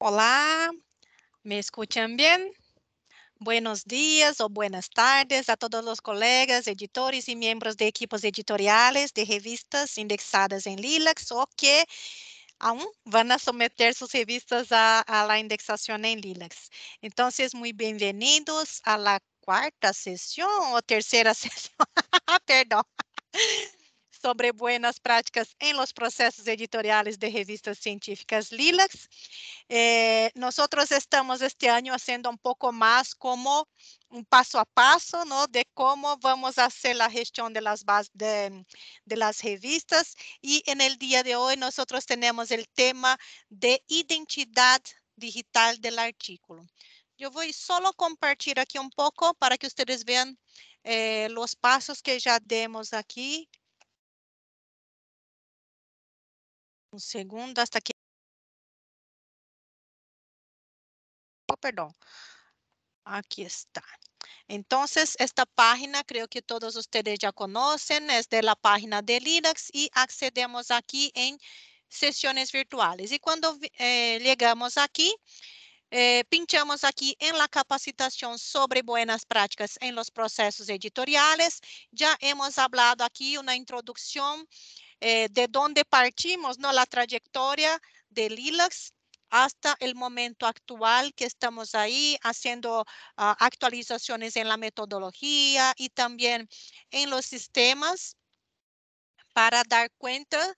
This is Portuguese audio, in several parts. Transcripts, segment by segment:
Hola, ¿me escuchan bien? Buenos días o buenas tardes a todos los colegas, editores y miembros de equipos editoriales de revistas indexadas en LILAX o que aún van a someter sus revistas a, la indexación en LILAX. Entonces, muy bienvenidos a la cuarta sesión o tercera sesión, perdón, sobre buenas práticas en los procesos editoriales de revistas científicas Lilacs. Eh, nosotros estamos este año haciendo un poco más como un paso a paso, ¿no? De cómo vamos a hacer la gestión de las, de, de las revistas. Y en el día de hoy nosotros tenemos el tema de identidad digital del artículo. Yo voy solo compartir aquí un poco para que ustedes vean eh, los pasos que ya demos aquí Um segundo, hasta aqui. Oh, perdão. Aqui está. Então, esta página creio que todos ustedes já conhecem, é da página de Linux e accedemos aqui em sessões virtuales. E quando eh, aqui, eh, pinchamos aqui em la capacitação sobre buenas práticas em los processos editoriales. Já hemos hablado aqui uma introducción Eh, de dónde partimos, ¿no? La trayectoria de Lilacs hasta el momento actual que estamos ahí haciendo ah, actualizaciones en la metodología y también en los sistemas para dar cuenta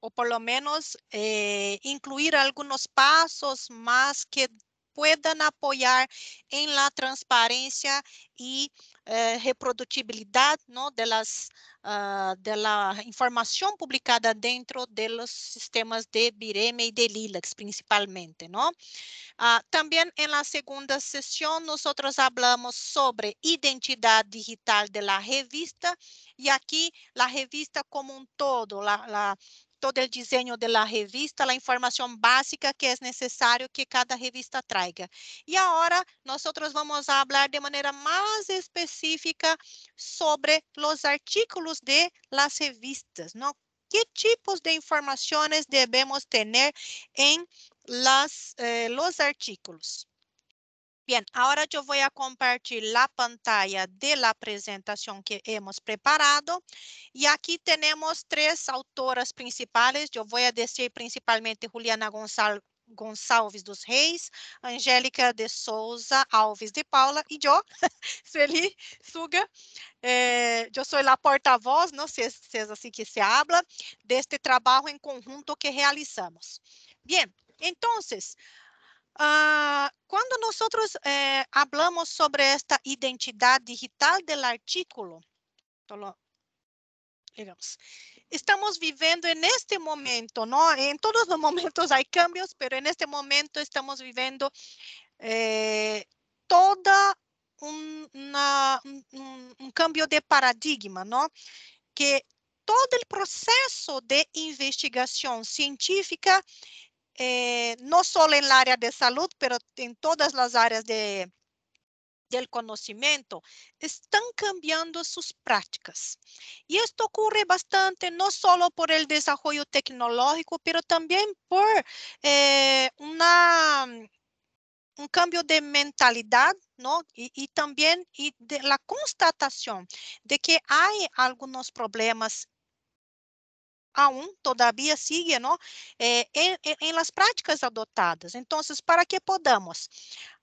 o por lo menos eh, incluir algunos pasos más que puedan apoyar en la transparencia y eh, reproductibilidad ¿no? de, las, uh, de la información publicada dentro de los sistemas de Bireme y de Lilacs principalmente. ¿no? Uh, también en la segunda sesión nosotros hablamos sobre identidad digital de la revista y aquí la revista como un todo, la, la todo o desenho de revista, a informação básica que é necessário que cada revista traga. E agora, nós vamos a de maneira mais específica sobre os artículos de las revistas, não? Que tipos de informações devemos ter em las, eh, los artículos? Bien, ahora yo voy a compartir la pantalla de la presentación que hemos preparado y aquí tenemos tres autoras principales. Yo voy a decir principalmente Juliana Gonzal Gonçalves dos Reis, Angélica de Souza Alves de Paula e eu, Sueli Suga. Eh, sou a porta voz, não sei se é assim que se habla, deste trabalho em conjunto que realizamos. Bem, então Uh, quando nós outros eh, sobre esta identidade digital do artículo, digamos, estamos vivendo neste este momento, não em todos os momentos há cambios, mas neste este momento estamos vivendo eh, um um cambio de paradigma, ¿no? Que todo o processo de investigação científica Eh, no solo en el área de salud, pero en todas las áreas del conocimiento, están cambiando sus prácticas. Y esto ocurre bastante, no solo por el desarrollo tecnológico, pero también por eh, una, mm, un cambio de mentalidad, ¿no? Y, también y de la constatación de que hay algunos problemas aún todavía sigue, ¿no? Eh, é, en, en, las prácticas adotadas. Entonces, para que podamos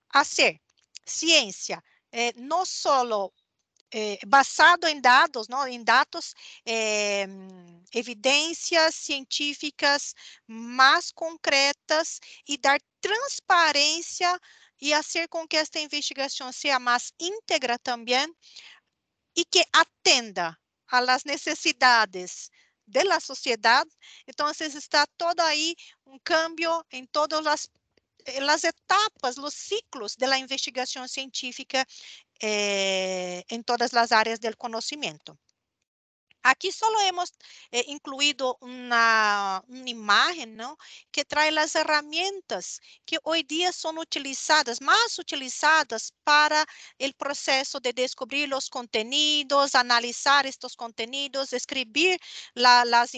hacer ciencia eh, é, no solo eh, basado en datos, ¿no? En datos, evidencias científicas más concretas y dar transparencia e fazer com que esta investigação seja mais íntegra também e que atenda às necessidades de la sociedad. Entonces está todo ahí un cambio en todas las, las etapas, los ciclos de la investigación científica eh, en todas las áreas del conocimiento. Aqui só hemos eh, uma imagem, una, que trae as ferramentas que em dia são utilizadas, mais utilizadas para o processo de descobrir os contenidos, analisar estes contenidos, escrever la, las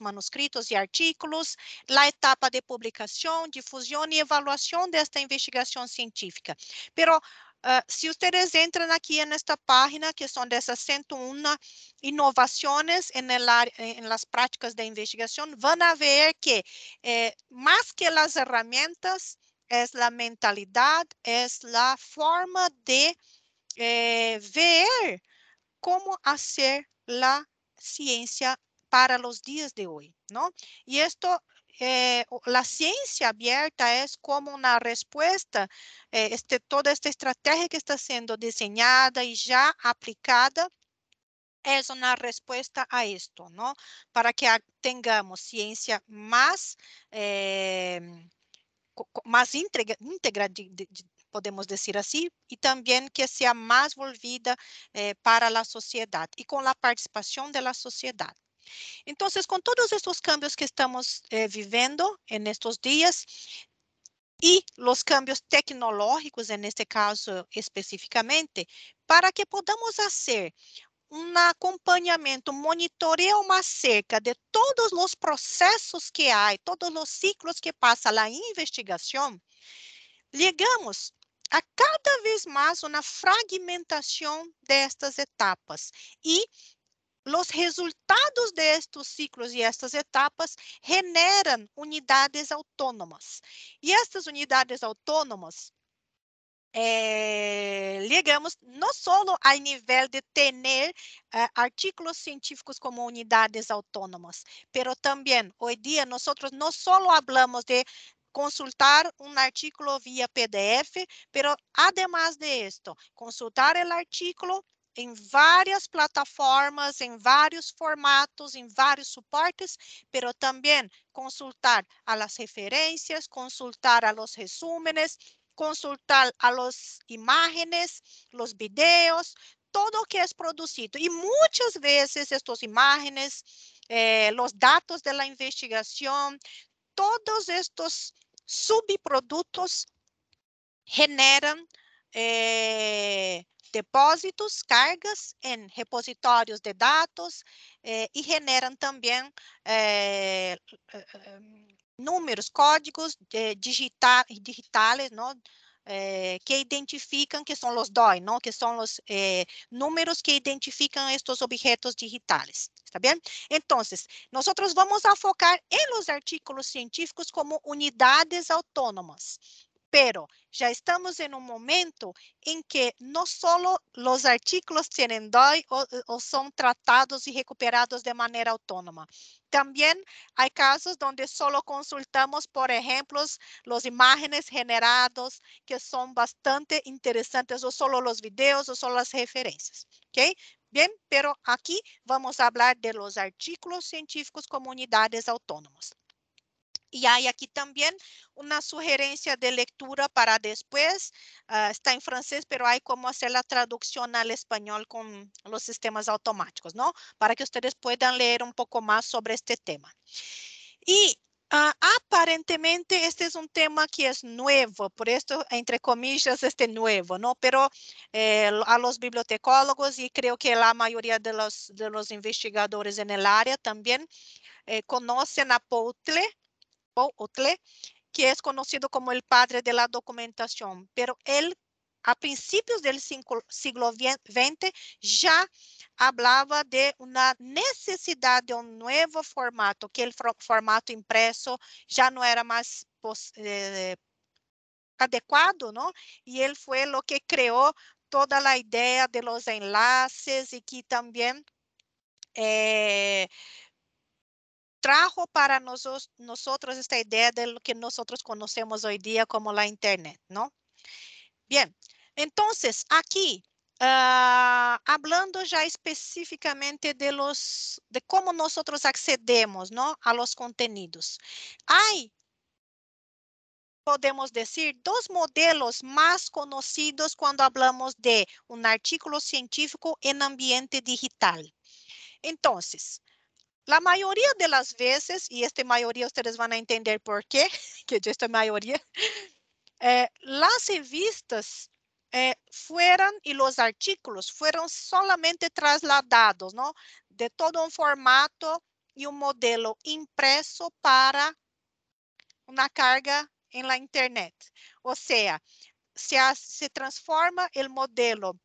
manuscritos e artículos, a etapa de publicação, difusão e evaluação desta investigação científica. Pero Uh, ah, se vocês entram aqui nesta página, que são dessas 101 inovações las práticas de investigação, vão ver que, eh, mais que as ferramentas, é a mentalidade, é a forma de eh, ver como fazer a ciência para os dias de hoje, E isto eh, ciência aberta é como uma resposta eh, este, toda esta estratégia que está sendo desenhada e já aplicada é uma resposta a isto, não Para que tenhamos ciencia mais eh, más íntegra, íntegra de, de, podemos dizer assim, e também que seja mais volvida eh, para a sociedade e com a participação da sociedade então, com todos estos cambios que estamos eh, viviendo en estos días y los cambios tecnológicos, en este caso específicamente, para que podamos hacer um acompanhamento, monitoreo mais cerca de todos os processos que há, todos os ciclos que passa a investigação, chegamos a cada vez mais uma fragmentação destas etapas e os resultados destes ciclos e estas etapas generam unidades autônomas e estas unidades autônomas eh, ligamos não só a nível de ter eh, artigos científicos como unidades autônomas, mas também, hoje em dia, nós não só falamos de consultar um artículo via PDF, mas, además de esto, consultar o artículo En em varias plataformas, en em varios formatos, en em varios soportes, pero también consultar a las referencias, consultar a los resúmenes, consultar a las imágenes, los videos, todo lo que es producido. Y muchas veces estas imágenes, eh, los datos de la investigación, todos estos subproductos generan... Eh, depósitos, cargas em repositórios de dados eh, y também eh, eh, eh, números, códigos eh, Eh, que identificam que são os DOI, não? que são os eh, números que identificam estes objetos digitais, está bem? Então, nós vamos focar em los artículos científicos como unidades autônomas, pero já estamos em um momento em que não só os artículos têm DOI ou, o, tratados e recuperados de maneira autônoma, também há casos onde só consultamos, por exemplo, as imagens generadas, que são bastante interessantes, ou só os vídeos, ou só as referências. Ok? Bem, pero aqui vamos a hablar de los artículos científicos comunidades autónomas. Y hay aquí también una sugerencia de lectura para después. Ah, está en francés, pero hay cómo hacer la traducción al español con los sistemas automáticos, ¿no? Para que ustedes puedan leer un poco más sobre este tema. Y ah, aparentemente este es un tema que es nuevo, por esto entre comillas este nuevo, ¿no? Pero eh, a los bibliotecólogos y creo que la mayoría de los, investigadores en el área también eh, conocen a Poutle Otlé, que é conhecido como o padre de la documentación, pero ele a principios do siglo XX já falava de uma necessidade de um novo formato, que o formato impresso já não era mais eh, adecuado, ¿no? Y él fue que criou toda a ideia de los enlaces e que também eh, trajo para nosos, nosotros esta idea de lo que nosotros conocemos hoy día como la Internet, ¿no? Bien, entonces aquí, uh, hablando ya específicamente de, los, de cómo nosotros accedemos ¿no? a los contenidos. Hay, podemos decir, dos modelos más conocidos cuando hablamos de un artículo científico en ambiente digital. Entonces, La maioria de las e esta maioria vocês vão entender por quê que yo esta maioria eh, revistas eh, fueron y los artículos foram solamente trasladados, não De todo um formato e um modelo impresso para uma carga na la internet. ou seja se, se transforma o modelo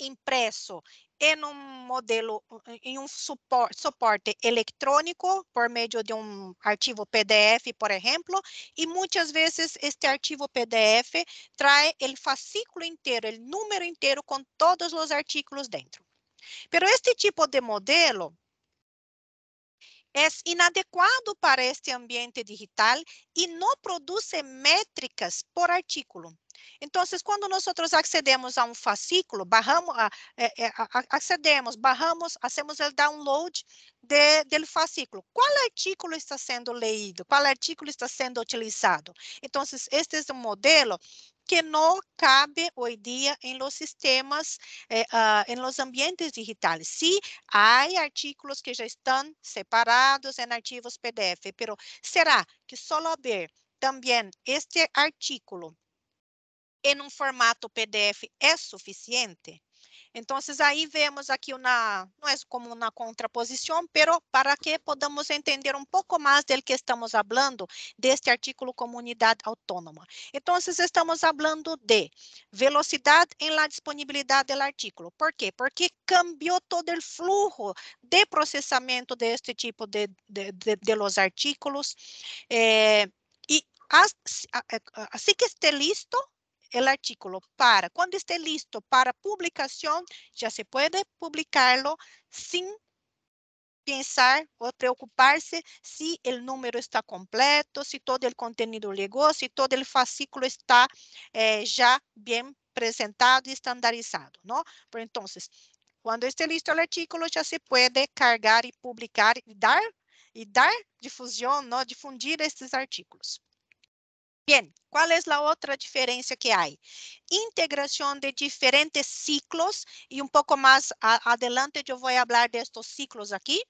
impresso em um modelo, em um suporte, suporte, eletrônico, por meio de um arquivo PDF, por exemplo, e muitas vezes este arquivo PDF traz o fascículo inteiro, o número inteiro com todos os artículos dentro. Mas este tipo de modelo é inadequado para este ambiente digital e não produz métricas por artículo. Então, quando nós accedemos a um fascículo, barramos, é, é, accedemos, barramos, fazemos o download de, fascículo. Qual artículo está sendo leído? Qual artículo está sendo utilizado? Então, este é um modelo que não cabe hoje em en los sistemas, eh, uh, los ambientes digitales. Sim, hay artículos que já están separados en archivos PDF, pero ¿será que solo ver también este artículo en un formato PDF es suficiente? Então, aí vemos aqui uma, não é como na contraposição, pero para que podamos entender um pouco mais del que estamos falando deste este artículo comunidad autónoma. Entonces estamos falando de velocidade em la disponibilidade del artículo. ¿Por quê? Porque cambiou todo el flujo de procesamiento de este tipo de, de, de, de los artículos. Eh, y así assim que esté listo, o artículo para. quando estiver listo para publicação já se pode publicá-lo sem pensar ou preocupar-se se o número está completo, se todo o contenido chegou se todo o fascículo está eh, bem apresentado e y estandarizado, ¿no? Pero entonces, quando esté listo o artículo, já se pode carregar e publicar e dar, e dar difusão não Difundir esses artículos. Bien, ¿cuál es la otra diferencia que hay? Integración de diferentes ciclos y un poco más a, adelante yo voy a hablar de estos ciclos aquí.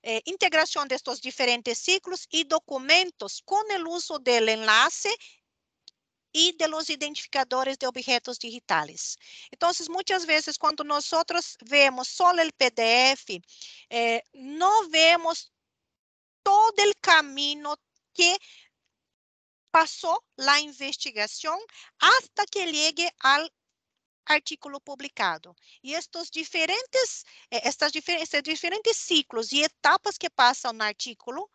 Eh, integración de estos diferentes ciclos y documentos con el uso del enlace e de los identificadores de objetos digitais. Então, muitas vezes, quando nós vemos só o PDF, eh, não vemos todo o caminho que passou a investigação até que llegue ao artículo publicado. E eh, estes diferentes, estas diferentes, diferentes ciclos e etapas que passam no artículo,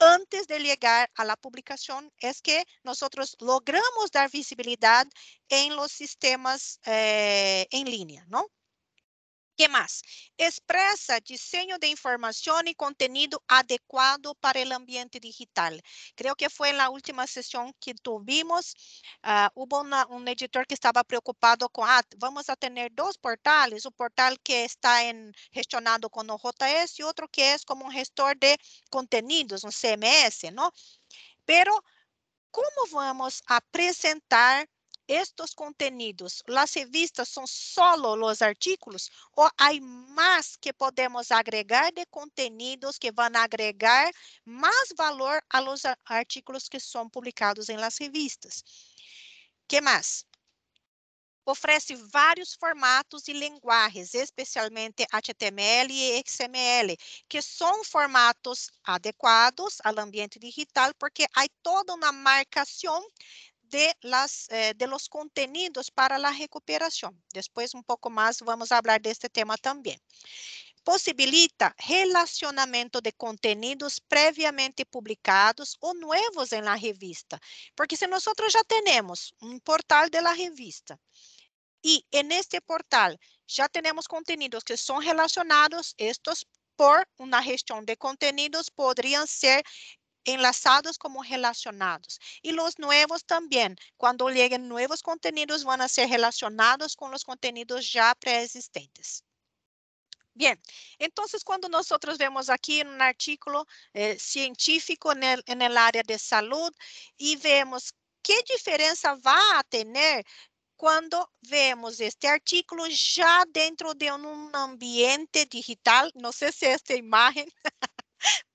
antes de chegar à publicação, é que nós logramos dar visibilidade em los sistemas eh, em linha, não? que mais expressa desenho de informação e conteúdo adequado para o ambiente digital. Creio que foi na última sessão que tuvimos, uh, ah, um editor que estava preocupado com ah, vamos a ter dois portais, o portal que está en, gestionado o JS e outro que é como um gestor de conteúdos, um CMS, não? Mas como vamos apresentar estos contenidos, las revistas son solo los artículos o hay más que podemos agregar de contenidos que van a agregar más valor a los artículos que son publicados en las revistas? ¿Qué más? Oferece vários formatos e linguagens, especialmente HTML e XML, que são formatos adequados ao ambiente digital, porque há toda uma marcação de, las, eh, de los contenidos para la recuperación. Después un poco más vamos a hablar de este tema también. Posibilita relacionamento de contenidos previamente publicados ou nuevos en la revista, porque se nós já temos um portal de la revista, e neste portal já temos contenidos que são relacionados, estes por uma gestão de contenidos poderiam ser enlazados como relacionados. Y los nuevos también, cuando lleguen nuevos contenidos, van a ser relacionados con los contenidos ya preexistentes. Bien, entonces cuando nosotros vemos aquí en un artículo eh, científico en el, en el área de salud y vemos qué diferença vai a tener quando vemos este artículo já dentro de um ambiente digital? Não sei se esta imagem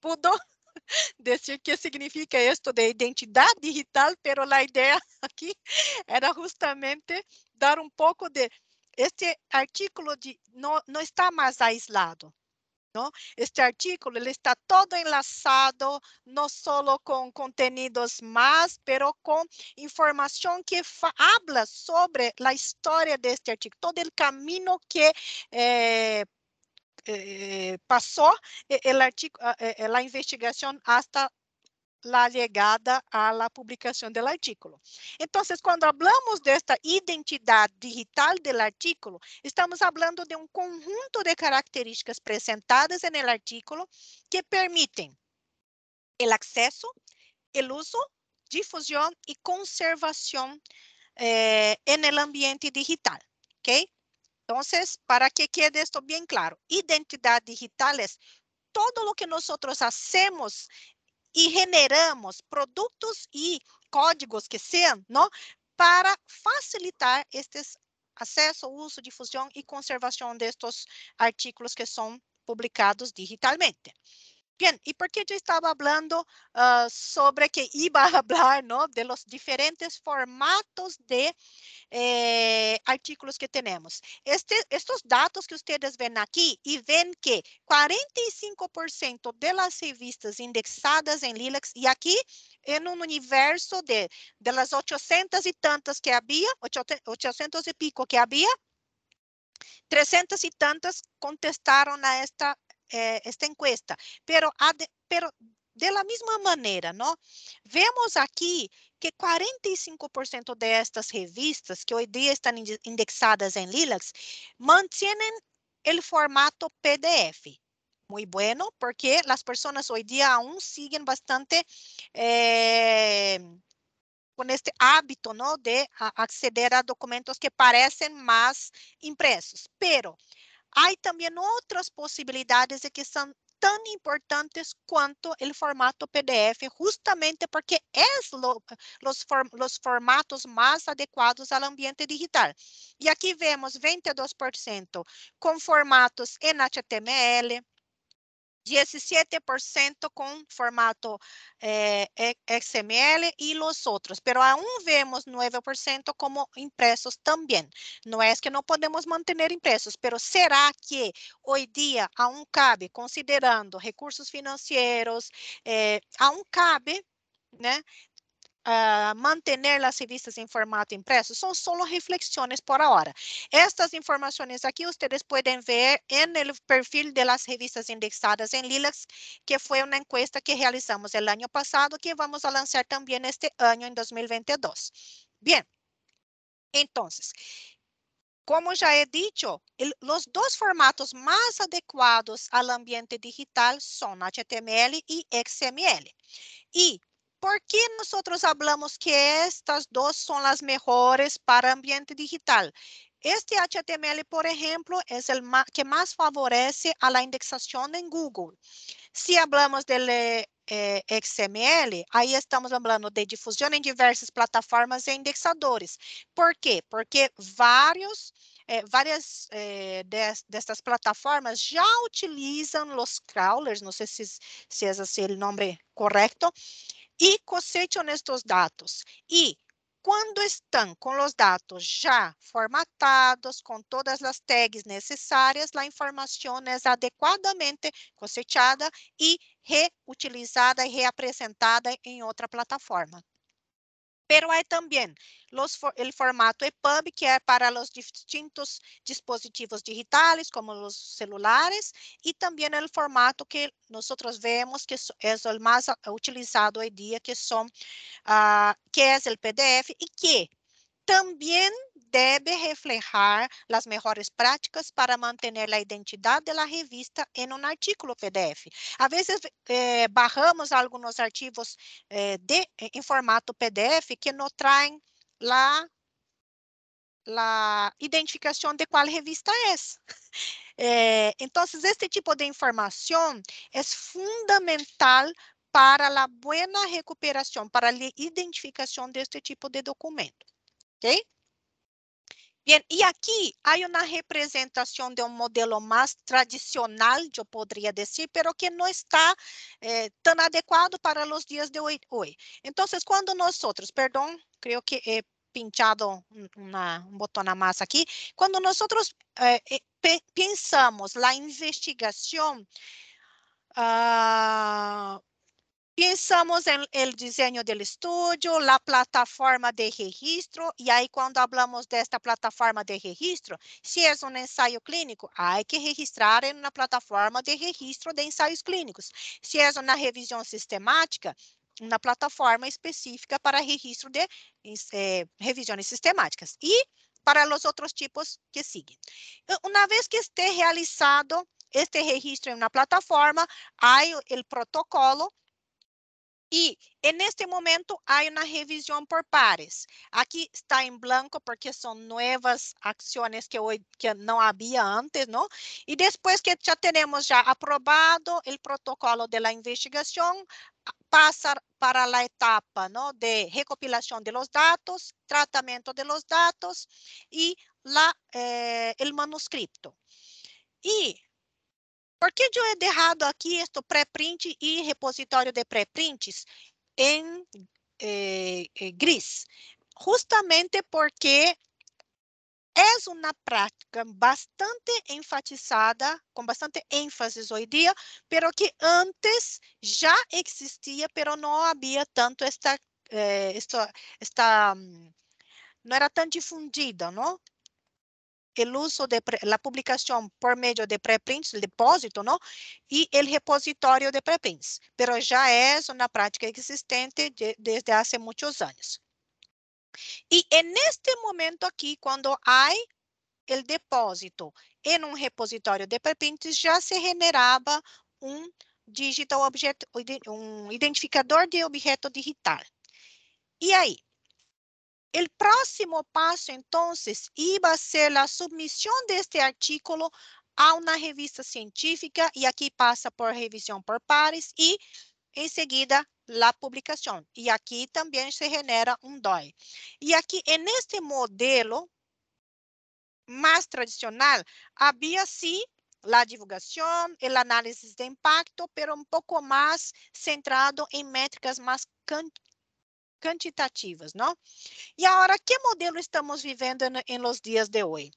pudo decir que significa esto de identidad digital, pero la idea aquí era justamente dar un poco de este artículo de, no, no está más aislado. ¿no? Este artículo ele está todo enlazado, no solo con contenidos más, pero con información que habla sobre la historia de este artículo, todo el camino que eh, eh, eh, passou pasó el artigo, ah, eh, la investigación hasta a chegada à publicação artículo. artigo. Então, quando falamos desta identidade digital do artículo, estamos falando de um conjunto de características presentadas no artigo artículo que permitem o acesso, o uso, difusão e conservação eh, en ambiente digital. ¿okay? Entonces, para que quede esto bien claro, identidad digital es todo lo que nosotros hacemos y generamos productos y códigos que sean, ¿no? Para facilitar este acceso, uso, difusión y conservación de estos artículos que son publicados digitalmente. Bien, e por eu estava falando hablando uh, sobre que iba a hablar de los diferentes formatos de eh, artículos que temos estes dados que vocês veem aqui e veem que 45% das revistas indexadas em Lilacs, e aqui em um universo de, de las 800 e tantas que havia 800 e pico que havia 300 e tantas contestaram a esta eh, esta encuesta, pero, pero de la misma manera, ¿no? Vemos aquí que 45% de estas revistas que hoy día están indexadas en Lilacs mantienen el formato PDF. Muy bueno, porque las personas hoy día aún siguen bastante eh, con este hábito, ¿no? De acceder a documentos que parecen más impresos. Pero Há também outras possibilidades que são tão importantes quanto o formato PDF, justamente porque é lo, os formatos mais adequados ao ambiente digital. E aqui vemos 22% com formatos em HTML, 17% com formato eh, XML e os outros, mas aún vemos 9% como impresos também. Não é que não podemos manter impresos, mas ¿será que hoje em dia aún cabe, considerando recursos financeiros, eh, aún cabe né, Ah, mantener las revistas en formato impreso son solo reflexiones por ahora. Estas informaciones aquí ustedes pueden ver en el perfil de las revistas indexadas en Lilacs, que fue una encuesta que realizamos el año pasado, que vamos a lanzar también este año en 2022. Bien, entonces, como ya he dicho, los dos formatos más adecuados al ambiente digital son HTML y XML. y Por que nós falamos que estas duas são as mejores para ambiente digital. Este HTML, por exemplo, é o que mais favorece a la em Google. Se si hablamos eh, eh XML, aí estamos falando de difusão em diversas plataformas e indexadores. Por quê? Porque vários, eh, várias eh, des, destas plataformas já utilizam os crawlers, não sei se, se é esse o nome correto, e cosechen estos datos. e quando estão com os dados já formatados, com todas as tags necessárias, a informação é adequadamente cosechada e reutilizada e reapresentada em outra plataforma pero hay también los, el formato EPUB, que es para los distintos dispositivos digitales, como los celulares, y también el formato que nosotros vemos que es el más ah, utilizado hoy día, que, son, uh, que es el PDF, y que también debe reflejar las mejores prácticas para mantener la identidad de la revista en un artículo PDF. A veces eh, bajamos algunos archivos eh, de, eh, en formato PDF que no traen la, la identificación de cuál revista es. eh, entonces, este tipo de información es fundamental para la buena recuperación, para la identificación de este tipo de documento. ¿Ok? Bien, y aquí hay una representación de un modelo más tradicional, yo podría decir, pero que no está eh, tan adecuado para los días de hoy, hoy. Entonces, cuando nosotros, perdón, creo que he pinchado una, un botón a más aquí, cuando nosotros eh, eh pensamos la investigación uh, Pensamos em el diseño do estudio, la plataforma de registro, E aí, quando falamos desta plataforma de registro, se é um ensaio clínico, há que registrar em uma plataforma de registro de ensaios clínicos. Se é uma revisão sistemática, na plataforma específica para registro de eh, sistemáticas. E para los outros tipos que siguen. Uma vez que esté realizado este registro em uma plataforma, há el protocolo e neste momento há uma revisão por pares. aqui está em branco porque são novas ações que hoy que não havia antes, não e depois que já temos já aprovado o protocolo da investigação passa para a etapa, não De recopilação de los datos, tratamento de los datos e la, eh, el manuscrito. e por que deu errado aqui este preprint e repositório de preprints em eh, eh gris? Justamente porque é uma prática bastante enfatizada, com bastante ênfase hoje em dia, pero que antes já existia, pero não havia tanto esta, eh, esta, esta hum, não era tão difundida, não? el uso de pre, la publicación por medio de preprints, el depósito, ¿no? Y el repositorio de preprints, pero ya es una práctica existente de, desde hace muchos años. Y en este momento aquí, cuando hay el depósito en un repositorio de preprints, ya se generaba un digital object, un identificador de objeto digital. E aí, o próximo passo, então, iba a ser a submissão de este artículo a uma revista científica e aqui passa por revisão por pares e, em seguida, a publicação. E aqui também se genera um DOI. E aqui, neste modelo mais tradicional havia sim a divulgação, o análisis de impacto, pero um pouco mais centrado em métricas mais quantitativas, não? E agora que modelo estamos vivendo em los dias de hoje?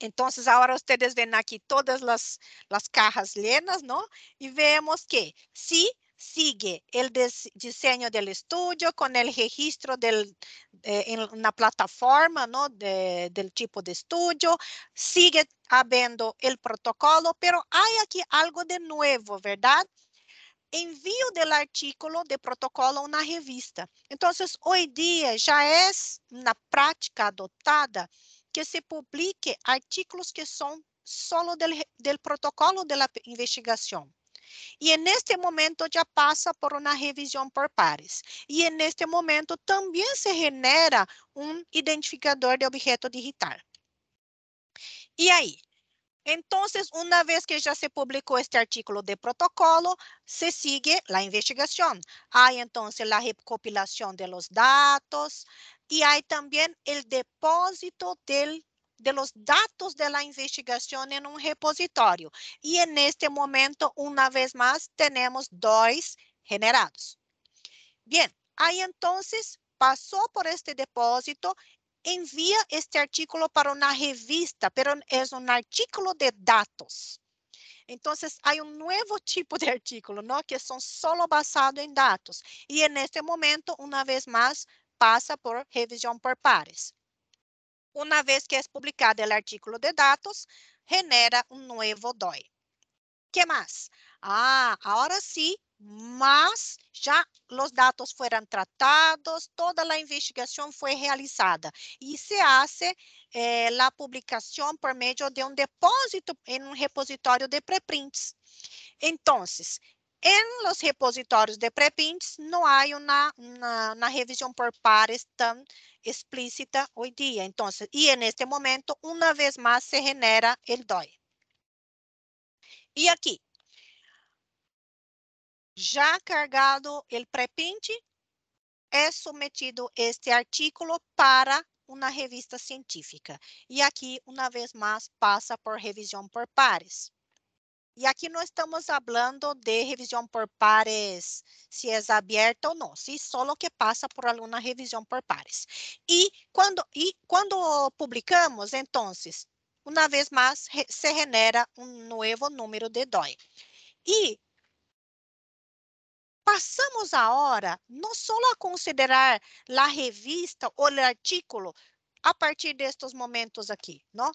Então, agora vocês veem aqui todas las, las cajas llenas, não? E vemos que sim, sigue el diseño del estudio con el registro del, eh, en una plataforma, não? Do del tipo de estudio, sigue habiendo el protocolo, pero hay aquí algo de nuevo, verdade? envio del artículo de protocolo na revista. Então, hoje em dia já é na prática adotada que se publique artículos que são solo del, del protocolo de investigação. E, é neste momento já passa por uma revisão por pares. E, é neste momento também se genera um identificador de objeto digital. E aí, Entonces, una vez que ya se publicó este artículo de protocolo, se sigue la investigación. Hay entonces la recopilación de los datos y hay también el depósito del, de los datos de la investigación en un repositorio. Y en este momento, una vez más, tenemos dos generados. Bien, ahí entonces pasó por este depósito envia este artículo para uma revista, pero é um artículo de dados. Então, há um novo tipo de artículo, não, Que são solo basado em dados. E neste momento, uma vez mais, passa por revisão por pares. Uma vez que é publicado o artículo de dados, genera um novo DOI. Que mais? Ah, agora sim mas já os dados foram tratados, toda a investigação foi realizada e se faz eh, a publicação por meio de um depósito em um repositório de preprints. Então, em os repositórios de preprints não há uma, uma, uma, revisão por pares tão explícita hoje dia. Então, e en este momento, uma vez mais, se genera o DOI. E aqui, já cargado o prepinte, é sometido este artículo para uma revista científica. E aqui, uma vez mais, passa por revisão por pares. E aqui não estamos falando de revisão por pares, se é aberta ou não, se só que passa por alguma revisão por pares. E quando, e quando publicamos, então, uma vez mais, se genera um novo número de DOI. E Passamos hora não só a considerar a revista ou o artículo a partir de momentos aqui, não?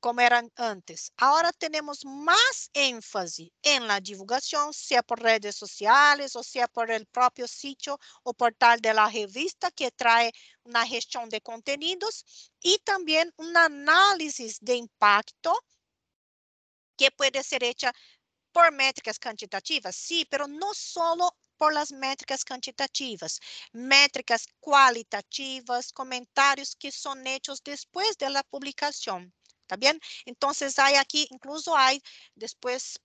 como eram antes. Agora temos mais ênfase em la divulgación, sea é por redes sociais, o sea é por el próprio sítio, o portal de la revista que traz uma gestão de conteúdos e também um análise de impacto que pode ser feita por métricas quantitativas? Sim, pero não solo por las métricas quantitativas, métricas qualitativas, comentários que são feitos depois da publicação. ¿Está bem? Entonces hay aquí, incluso hay después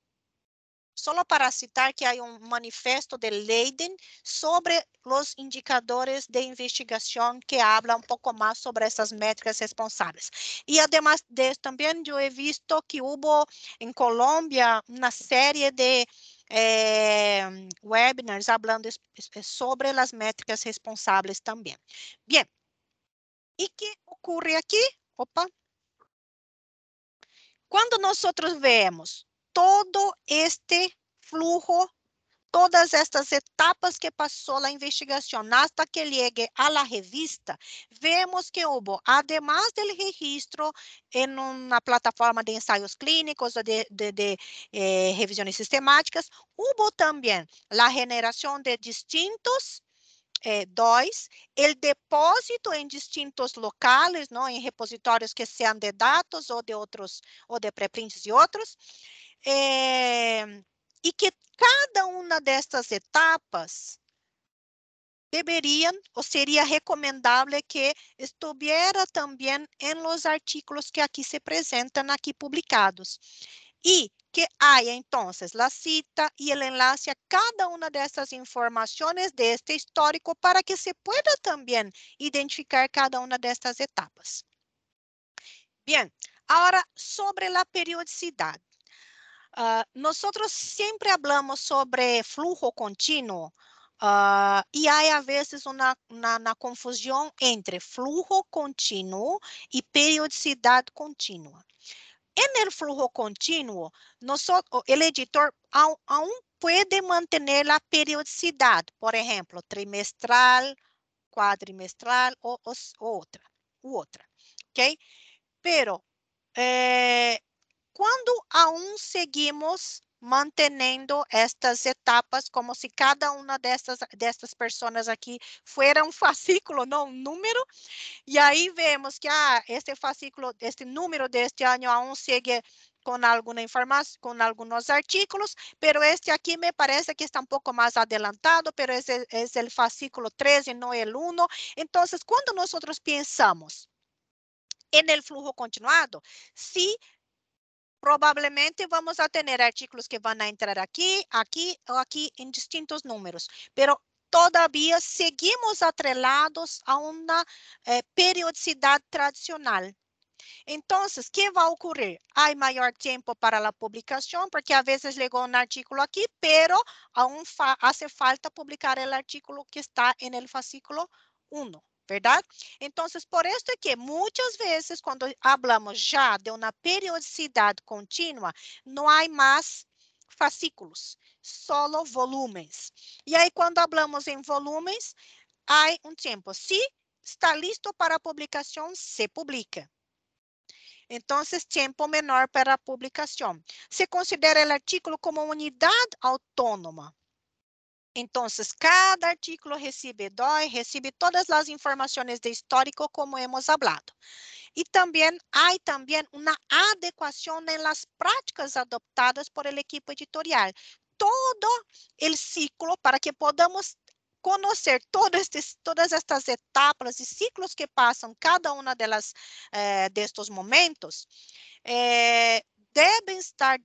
Solo para citar que há um manifesto de Leiden sobre os indicadores de investigação que habla um pouco mais sobre essas métricas responsáveis. E, además disso, também eu he visto que houve em Colômbia uma série de eh, webinars falando sobre as métricas responsáveis também. Bem, e que ocorre aqui? Opa! Quando nós vemos todo este flujo, todas estas etapas que passou a investigação até que llegue à la revista, vemos que houve, además do registro em uma plataforma de ensaios clínicos, de, de, de eh, revisões sistemáticas, houve também a generação de distintos eh, dois, o depósito em distintos locais, não, em repositórios que sejam de dados ou de outros, ou de preprints e outros, é, e que cada uma destas etapas deveria ou seria recomendável que estivesse também em los artículos que aqui se apresentam aqui publicados. E que haya então a cita e o enlace a cada uma dessas informações deste histórico para que se pueda também identificar cada uma destas etapas. Bien, agora sobre a periodicidade. Uh, nosotros siempre hablamos sobre flujo continuo uh, y hay a veces una, una, una, confusión entre flujo continuo y periodicidad continua. En el flujo continuo, nosotros, el editor aún, aún puede mantener la periodicidad, por ejemplo, trimestral, cuadrimestral o, o otra, u otra, ¿ok? Pero eh, quando aún seguimos mantendo estas etapas como se cada uma dessas dessas pessoas aqui fosse um fascículo, não um número. E aí vemos que ah, este fascículo, este número deste ano aún segue com alguma informação, com alguns artigos, pero este aqui me parece que está um pouco mais adelantado, pero es, é o fascículo 13, não o 1. Então, quando nós pensamos em el flujo continuado, si Provavelmente vamos a ter artículos que vão entrar aqui, aqui ou aqui em distintos números, pero ainda seguimos atrelados a uma eh, tradicional. Então, o que vai ocorrer? Há maior tempo para a publicação, porque às vezes chegou um artigo aqui, pero aún fa hace falta publicar o artigo que está no fascículo 1. ¿verdad? Entonces, por esto es é que muchas veces cuando hablamos ya de una periodicidad continua, no hay más fascículos, solo volúmenes. Y ahí cuando hablamos en volúmenes, hay un tiempo. Si está listo para publicación, se publica. Entonces, tiempo menor para publicación. Se considera el artículo como unidad autónoma. Então, cada artículo recebe, DOI, recebe todas as informações de histórico como hemos hablado. e também há também uma adequação nas práticas adoptadas por el equipo editorial. Todo o ciclo para que podamos conhecer todas estas etapas e ciclos que passam cada uma delas eh, destes momentos eh, devem estar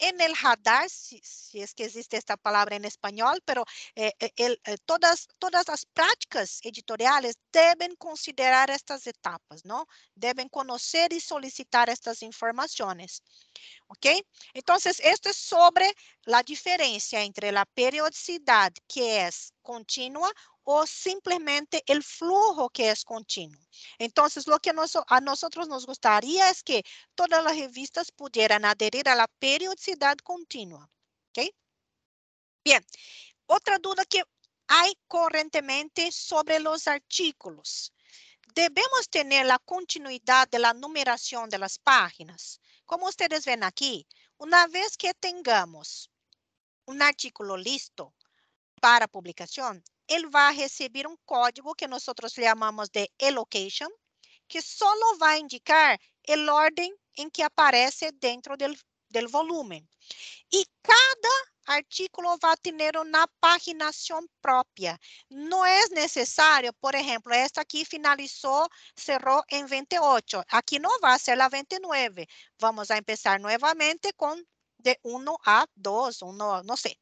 en el radar, si, si, es que existe esta palabra en español, pero eh, eh, el, eh, todas, todas las prácticas editoriales deben considerar estas etapas, ¿no? Deben conocer y solicitar estas informaciones, ¿ok? Entonces, esto es sobre la diferencia entre la periodicidad que es continua o simplemente el flujo que es continuo. Entonces, lo que a nosotros nos gustaría es que todas las revistas pudieran adherir a la periodicidad continua. Bien, otra duda que hay correntemente sobre los artículos. Debemos tener la continuidad de la numeración de las páginas. Como ustedes ven aquí, una vez que tengamos un artículo listo, para publicação ele vai receber um código que nós chamamos de allocation, que só vai indicar a orden em que aparece dentro do volume. E cada artículo vai ter uma paginação própria. Não é necessário, por exemplo, esta aqui finalizou, cerrou em 28. Aqui não vai ser a 29. Vamos a começar novamente com de 1 a 2, 1, não sei.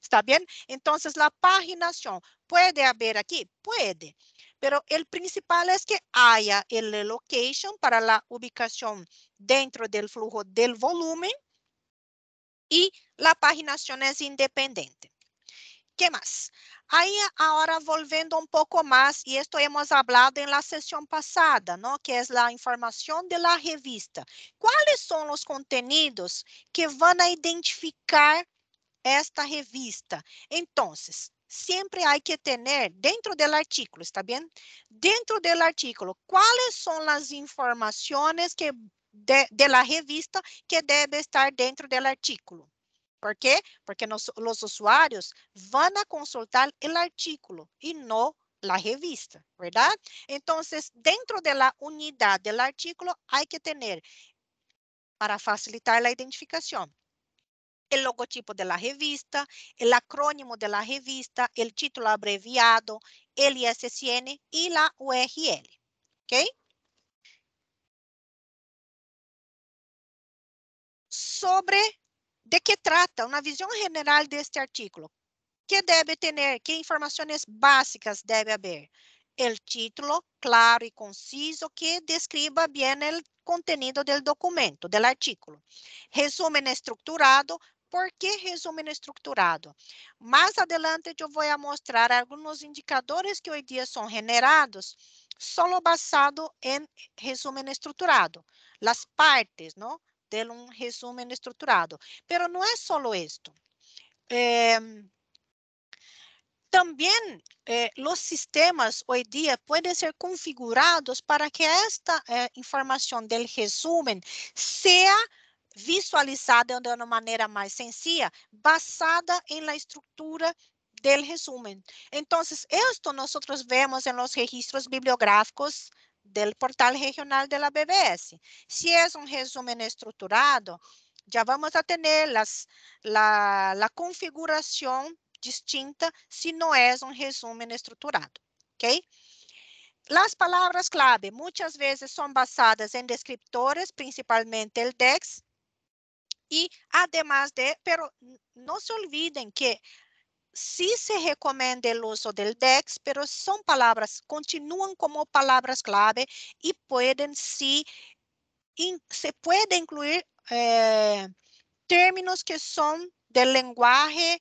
¿Está bien? Entonces, la paginación, ¿puede haber aquí? Puede. Pero el principal es que haya el location para la ubicación dentro del flujo del volumen y la paginación es independiente. ¿Qué más? Aí, agora, volviendo um pouco mais, e esto hemos hablado na la sessão passada, ¿no? que é a informação de la revista. Quais são os contenidos que vão identificar esta revista. Entonces, siempre hay que tener dentro del artículo, ¿está bien? Dentro del artículo, ¿cuáles son las informaciones que de, de la revista que debe estar dentro del artículo? ¿Por qué? Porque nos, los usuarios van a consultar el artículo y no la revista, ¿verdad? Entonces, dentro de la unidad del artículo hay que tener para facilitar la identificación el logotipo de la revista, el acrónimo de la revista, el título abreviado, el ISSN y la URL. ¿Ok? Sobre de qué trata una visión general de este artículo. ¿Qué debe tener? ¿Qué informaciones básicas debe haber? El título claro y conciso que describa bien el contenido del documento, del artículo. Resumen estructurado por que resumen estruturado? Más adelante eu vou mostrar alguns indicadores que hoje dia são generados solo basado em resumen estruturado, as partes, não? De um resumen estruturado. Pero não é solo isto. É, também también eh, los sistemas hoy día pueden ser configurados para que esta eh, é, información del resumen sea visualizada de uma maneira mais sencilla, basada em la estrutura del resumen. Então, isto nós vemos em los registros bibliográficos del portal regional de la BBS. Se si é es um resumen estruturado, já vamos a ter las, la, la configuração distinta se si não es um resumen estruturado, ok? As palavras-clave muitas vezes são basadas em descriptores, principalmente o DEX, e, además de, pero no se olviden que sí se recomienda el uso del DEX, pero son palabras, continúan como palabras clave y pueden sí, in, se puede incluir eh, términos que son del lenguaje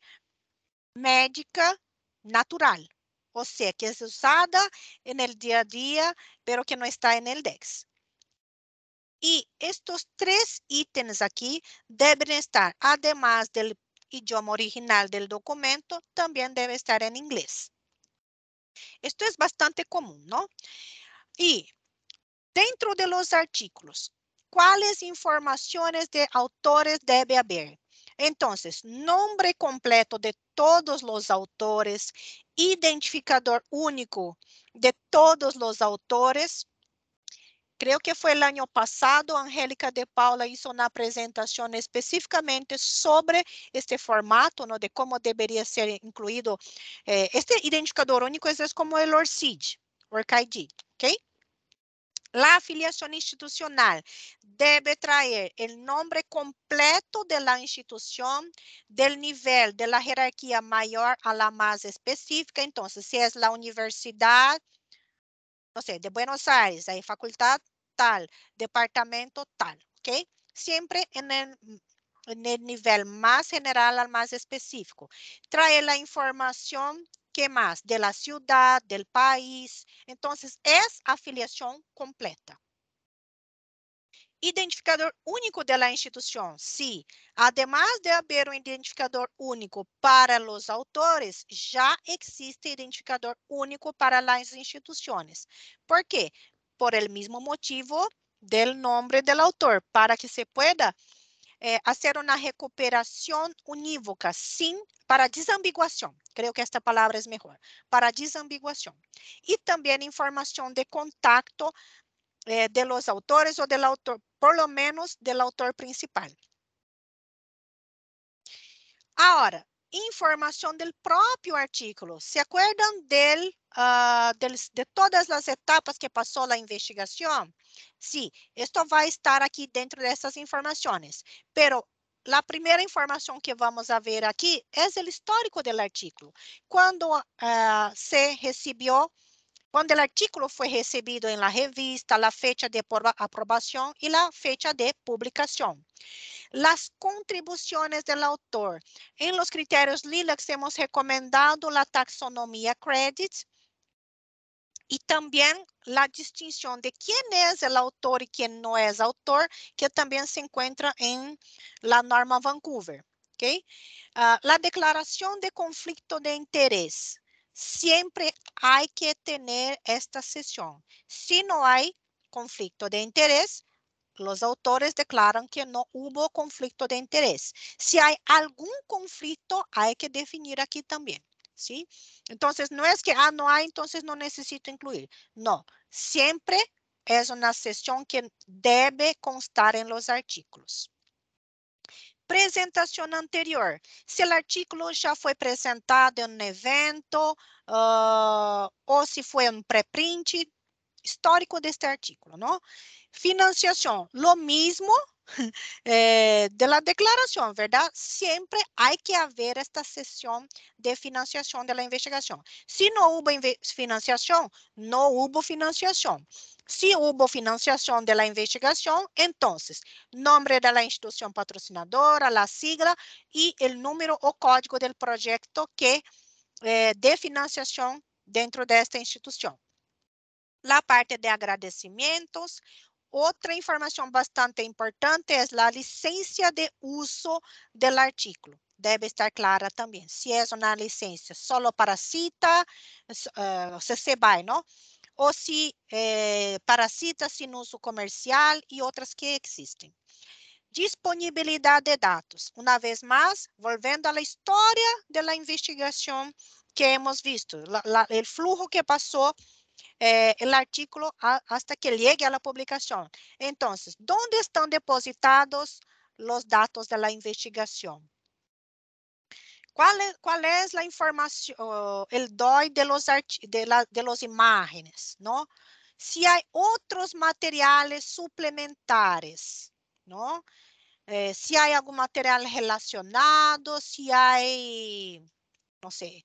médica natural, o sea, que es é usada en el día a día, pero que no está en el DEX. Y estos tres ítems aquí deben estar, además del idioma original del documento, también debe estar en inglés. Esto es bastante común, ¿no? Y dentro de los artículos, ¿cuáles informaciones de autores debe haber? Entonces, nombre completo de todos los autores, identificador único de todos los autores, Creo que foi o ano passado, Angélica de Paula hizo uma apresentação especificamente sobre este formato, ¿no? de como deveria ser incluído. Eh, este identificador único es, es como el ORCID, ¿ok? La afiliación institucional debe traer el nombre completo de la institución, del nivel de la jerarquía mayor a la más específica. Entonces, si es la universidad, no sé, de Buenos Aires, hay facultad tal, departamento tal, ok? Siempre en el, en el nivel más general al más específico. Trae la información ¿Qué más? De la ciudad, del país. Entonces, es afiliación completa. Identificador único de la institución. Sí, además de haber un identificador único para los autores, ya existe identificador único para las instituciones. ¿Por qué? por el mismo motivo del nombre del autor, para que se pueda eh, hacer una recuperación unívoca sin, para desambiguación. Creo que esta palabra es mejor, para desambiguación. Y también información de contacto eh, de los autores o del autor, por lo menos del autor principal. Agora, Informação do próprio artículo. ¿Se acordam ah, dele, uh, de todas as etapas que passou la investigação. Sí, isto vai estar aqui dentro dessas informações. pero a primeira informação que vamos a ver aqui é o histórico do artigo. Quando uh, ah, se recebeu, quando o artigo foi recebido em la revista, a fecha de aprovação e a fecha de publicação. las contribuciones del autor. En los criterios LILACs hemos recomendado la taxonomía credit y también la distinción de quién es el autor y quién no es autor, que también se encuentra en la norma Vancouver. Ah, la declaración de conflicto de interés. Siempre hay que tener esta sesión. Si no hay conflicto de interés, Os autores declaram que não houve conflito de interesse. Se há algum conflito, há que definir aqui também. ¿sí? Então, não é que, ah, não há, então, não necessito incluir. Não. siempre é uma sessão que deve constar em los artículos. Presentação anterior. Se ah, o artículo já foi apresentado em um evento uh, se foi um preprint, histórico deste artículo, não financiación, lo mismo eh, de la declaración, ¿verdad? Siempre hay que haber esta sesión de financiación de la investigación. Si no hubo financiación, no hubo financiación. Se houve financiação da investigação, então, nome da instituição patrocinadora, a sigla e o número ou código do projeto que eh, de financiação dentro desta instituição. La parte de agradecimentos, Outra informação bastante importante é a licença de uso do artículo. Deve estar clara também. Se é uma licença, solo para cita, uh, se se va, Ou se eh, para cita sem uso comercial e outras que existem. Disponibilidade de dados. Uma vez mais, voltando à história da investigação que hemos visto, o fluxo flujo que passou eh, el artículo a, hasta que llegue a la publicación. Entonces, ¿dónde están depositados los datos de la investigación? ¿Cuál es, cuál es la información, el DOI de los, de, la, de los imágenes? ¿no? Si hay otros materiales suplementares, ¿no? Eh, se há algum material relacionado, se há, não sei,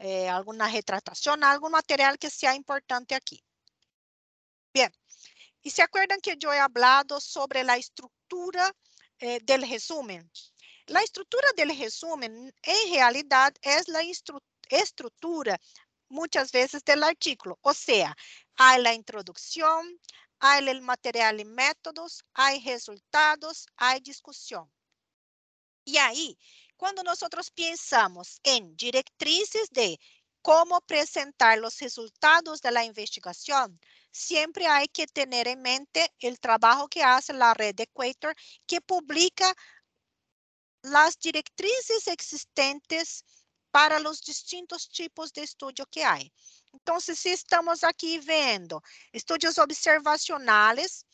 eh, alguma retratação algum material que seja importante aqui bem e se acordam que eu he hablado sobre a estrutura eh, del resumen. A estrutura do resumen em realidade, é a estrutura, muitas vezes, do artículo, Ou seja, há a introdução, há o material e métodos, há resultados, há discussão e aí quando nós pensamos em diretrizes de como apresentar os resultados da investigação, sempre há que ter em mente o trabalho que faz a Rede Equator, que publica as diretrizes existentes para os distintos tipos de estudo que há. Então, se estamos aqui vendo estudos observacionais,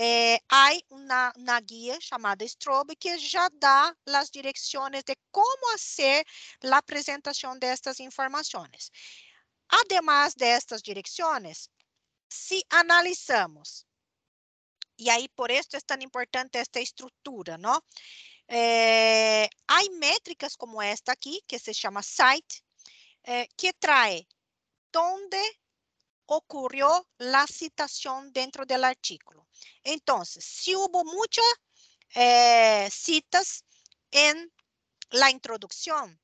é, há uma, uma guia chamada Strobe que já dá as direções de como fazer a apresentação destas informações. Ademais destas direções, se analisamos, e aí por isso é tão importante esta estrutura, não? É, há métricas como esta aqui, que se chama SITE, é, que traz onde ocurrió la citación dentro del artículo. Entonces, si hubo muchas eh, citas en la introducción,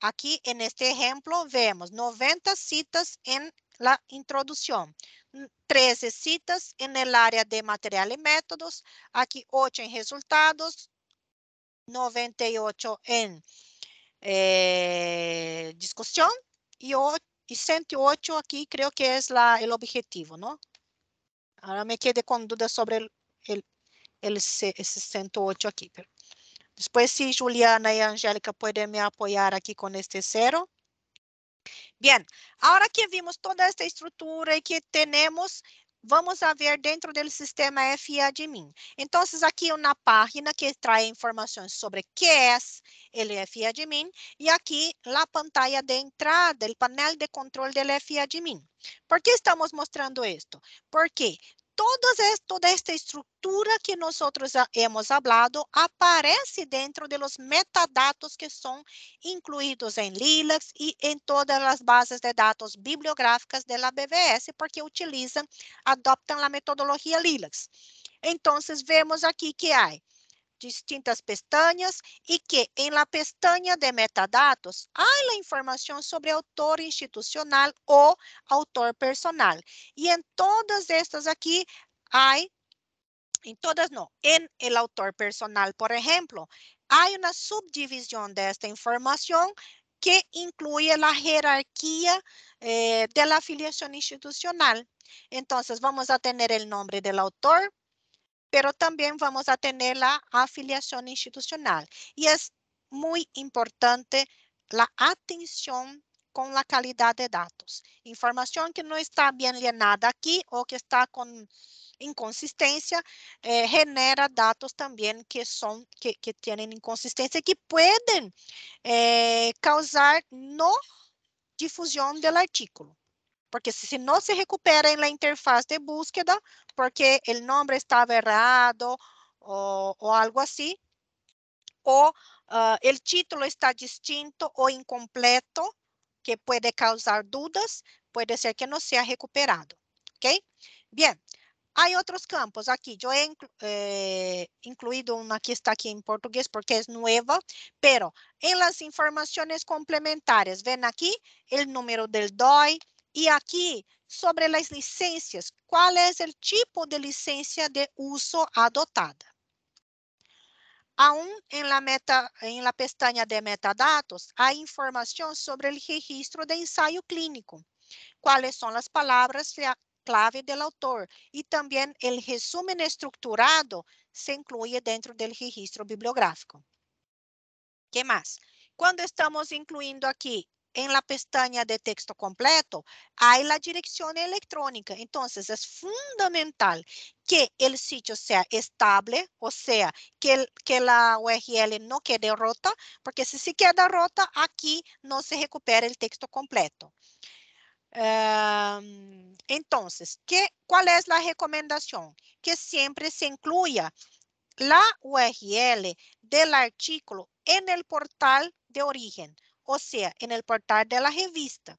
aquí en este ejemplo vemos 90 citas en la introducción, 13 citas en el área de material y métodos, aquí 8 en resultados, 98 en eh, discusión y 8 Y 108 aquí creo que es la, el objetivo, ¿no? Ahora me quedé con dudas sobre el, el, el, 108 aquí. Pero después si Juliana y Angélica pueden me apoyar aquí con este cero. Bien, ahora que vimos toda esta estructura y que tenemos Vamos ver dentro do sistema FIADMIN. Então, aqui na página que traz informações sobre o que é o FIADMIN e aqui na pantalla de entrada, o painel de controle do é FIADMIN. Por que estamos mostrando isto? Porque todas, toda esta estrutura que nós hemos hablado aparece dentro de los metadatos que são incluídos em Lilacs e em todas as bases de dados bibliográficas de la BBS porque utilizam, adoptam a metodologia Lilacs. Então, vemos aqui que há distintas pestañas y que en la pestaña de metadatos hay la información sobre autor institucional o autor personal. Y en todas estas aquí hay, en todas no, en el autor personal, por ejemplo, hay una subdivisión de esta información que incluye la jerarquía eh, de la afiliación institucional. Entonces vamos a tener el nombre del autor, pero también vamos a tener la afiliación institucional. Y es muy importante la atención con la calidad de datos. Información que no está bien llenada aquí o que está con inconsistencia eh, genera datos también que son que, que tienen inconsistencia que pueden eh, causar no difusión del artículo porque se não se recupera em la interface de búsqueda, porque el nome estava errado assim, ou algo algo ou o uh, el título está distinto ou incompleto, que puede causar dudas, puede ser que no sea recuperado. ¿Ok? Bien, hay otros campos aquí. Yo he inclu eh, incluido una que está aquí en portugués porque es é nueva, pero en las informaciones complementarias, ven aquí el número del DOI, e aqui sobre as licenças qual é o tipo de licença de uso adotada? Aún en la, meta, en la pestaña de metadatos hay información sobre el registro de ensayo clínico, cuáles son las palabras clave del autor y también el resumen estructurado se incluye dentro del registro bibliográfico. ¿Qué más? Quando estamos incluindo aqui en la pestaña de texto completo hay la dirección electrónica. Entonces es fundamental que el sitio sea estable, o sea, que, la URL no quede rota, porque si se queda rota, aquí no se recupera el texto completo. Em, entonces, ¿cuál es la recomendación? Que siempre se incluya la URL del artículo en el portal de origen. ou seja, em el portal de la revista.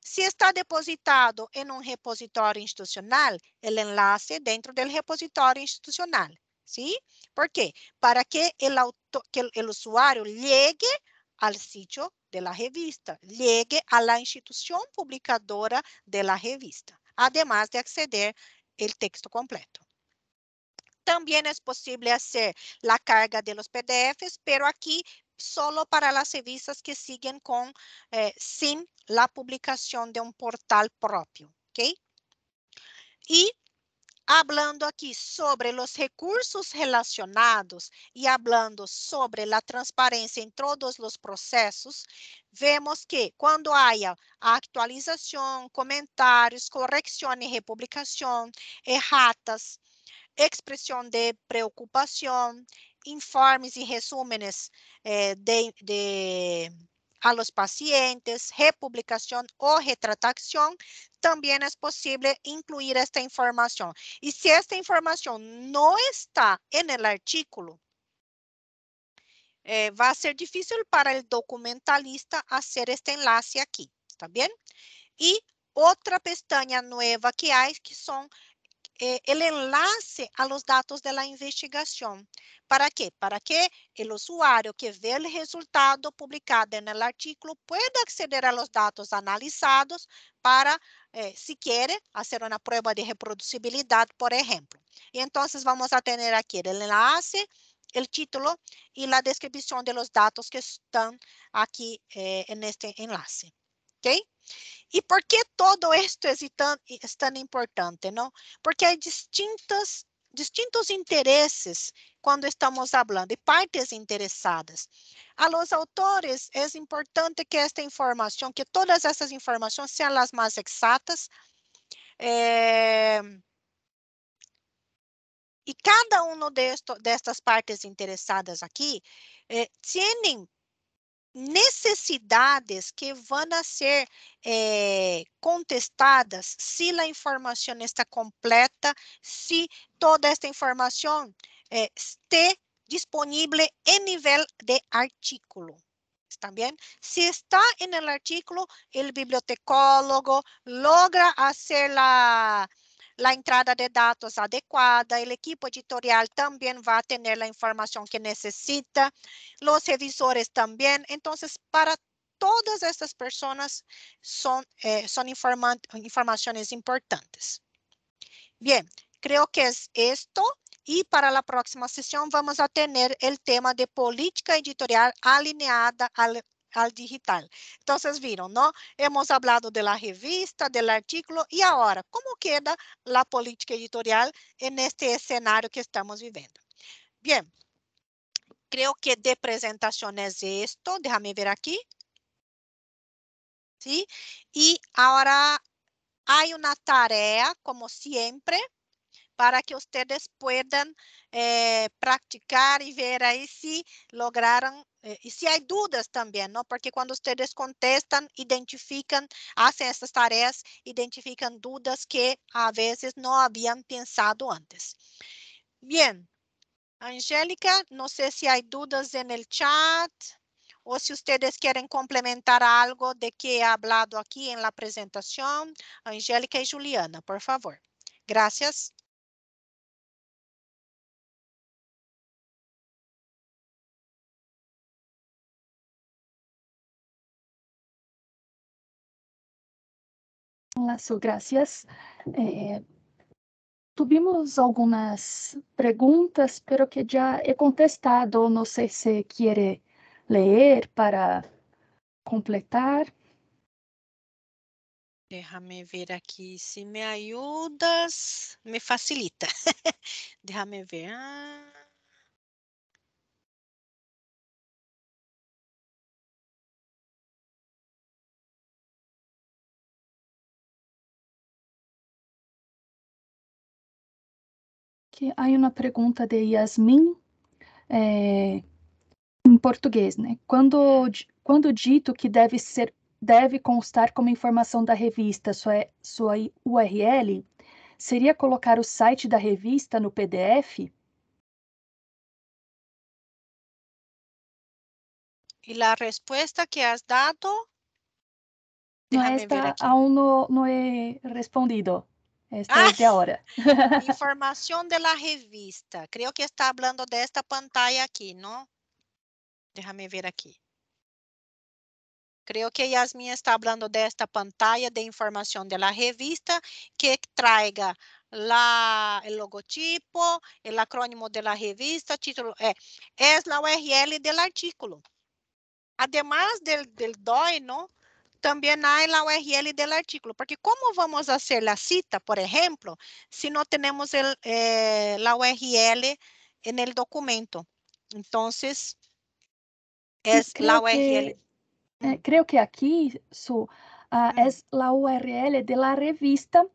Se está depositado em um repositório institucional, o enlace dentro do repositório institucional, ¿sí? ¿Por quê? Para que o usuário que ao sítio llegue de la revista, llegue a la publicadora de la revista, además de acceder ao texto completo. Também é possível fazer a carga de los PDFs, pero aqui solo para las revistas que siguen con, eh, sin la publicación de un portal propio. ok? Y hablando aqui sobre os recursos relacionados e hablando sobre a transparência em todos os processos, vemos que quando haya atualização, comentários, correção e republicação, erratas, eh, expressão de preocupação, informes e resúmenes eh, de, de, a los pacientes, republicación ou retratación, também é possível incluir esta información. e se esta información não está en el artículo, eh, va a ser difícil para el documentalista hacer este enlace aquí, ¿está bem? Y outra pestaña nova que há, que são eh, el enlace a los datos de la investigación. ¿Para qué? Para que el usuario que ve el resultado publicado en el artículo pueda acceder a los datos analizados para, eh, si quiere, hacer una prueba de reproducibilidad, por ejemplo. Y entonces vamos a tener aquí el enlace, el título y la descripción de los datos que están aquí eh, en este enlace ok? E por que todo esto é tão importante, não? Porque há distintos interesses quando estamos falando e partes interessadas. A los autores é importante que esta informação, que todas essas informações sejam as mais exatas. e cada uma destas partes interessadas aqui eh, têm necessidades que vão a ser eh, contestadas se a informação está completa, se toda esta informação eh, esté disponível em nível de artículo. ¿Está bem? Se está em el artículo, o bibliotecólogo logra fazer la, a entrada de dados adequada, o equipo editorial também vai ter a informação que necessita, os revisores também. Então, para todas essas pessoas, são eh, importantes. Bem, creio que é isso. E para a próxima sessão, vamos ter o tema de política editorial alineada al digital. Entonces, viram, não? Hemos hablado de la revista, del artículo e agora como queda a política editorial en este que estamos viviendo? Bem, creio que de apresentação é esto. Déjame ver aqui, sim. E agora há uma tarefa, como sempre para que ustedes puedan eh, practicar y ver ahí si lograron eh, y si hay dudas también, ¿no? Porque cuando ustedes contestan, identifican, hacen estas tareas, identifican dudas que a veces no habían pensado antes. Bien, Angélica, no sé si hay dudas en el chat o si ustedes quieren complementar algo de que he hablado aquí en la presentación. Angélica y Juliana, por favor. Gracias. Lazo, graças. Eh, é, tuvimos algumas perguntas, pero que já he é contestado. não sei se quer leer para completar. Déjame ver aqui se me ajudas, me facilita. Déjame ver. Ah. que aí uma pergunta de Yasmin é, em português, né? Quando, quando dito que deve ser deve constar como informação da revista sua, sua URL, seria colocar o site da revista no PDF? E a resposta que has dado? não está aún no, no he respondido. Esta é, ah, es de de la revista. Creio que está hablando desta esta pantalla não? ¿no? Déjame ver aqui. Creio que Yasmin está falando desta esta pantalla de informação de la revista que traga o logotipo, o acrónimo de la revista, título. É, é a URL del artículo. Además del, del DOI, não? também há a URL do artigo porque como vamos fazer a cita, por exemplo se não temos a eh, URL no documento? então é a URL. Creio que eh, aqui su, uh, URL da revista.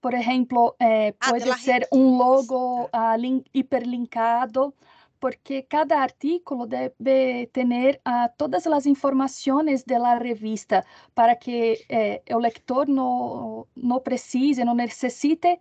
Por exemplo eh, ah, ser um logo uh, hiperlinkado porque cada artículo deve ter uh, ah, todas as informações da revista para que eh, o leitor não, não precise, não necessite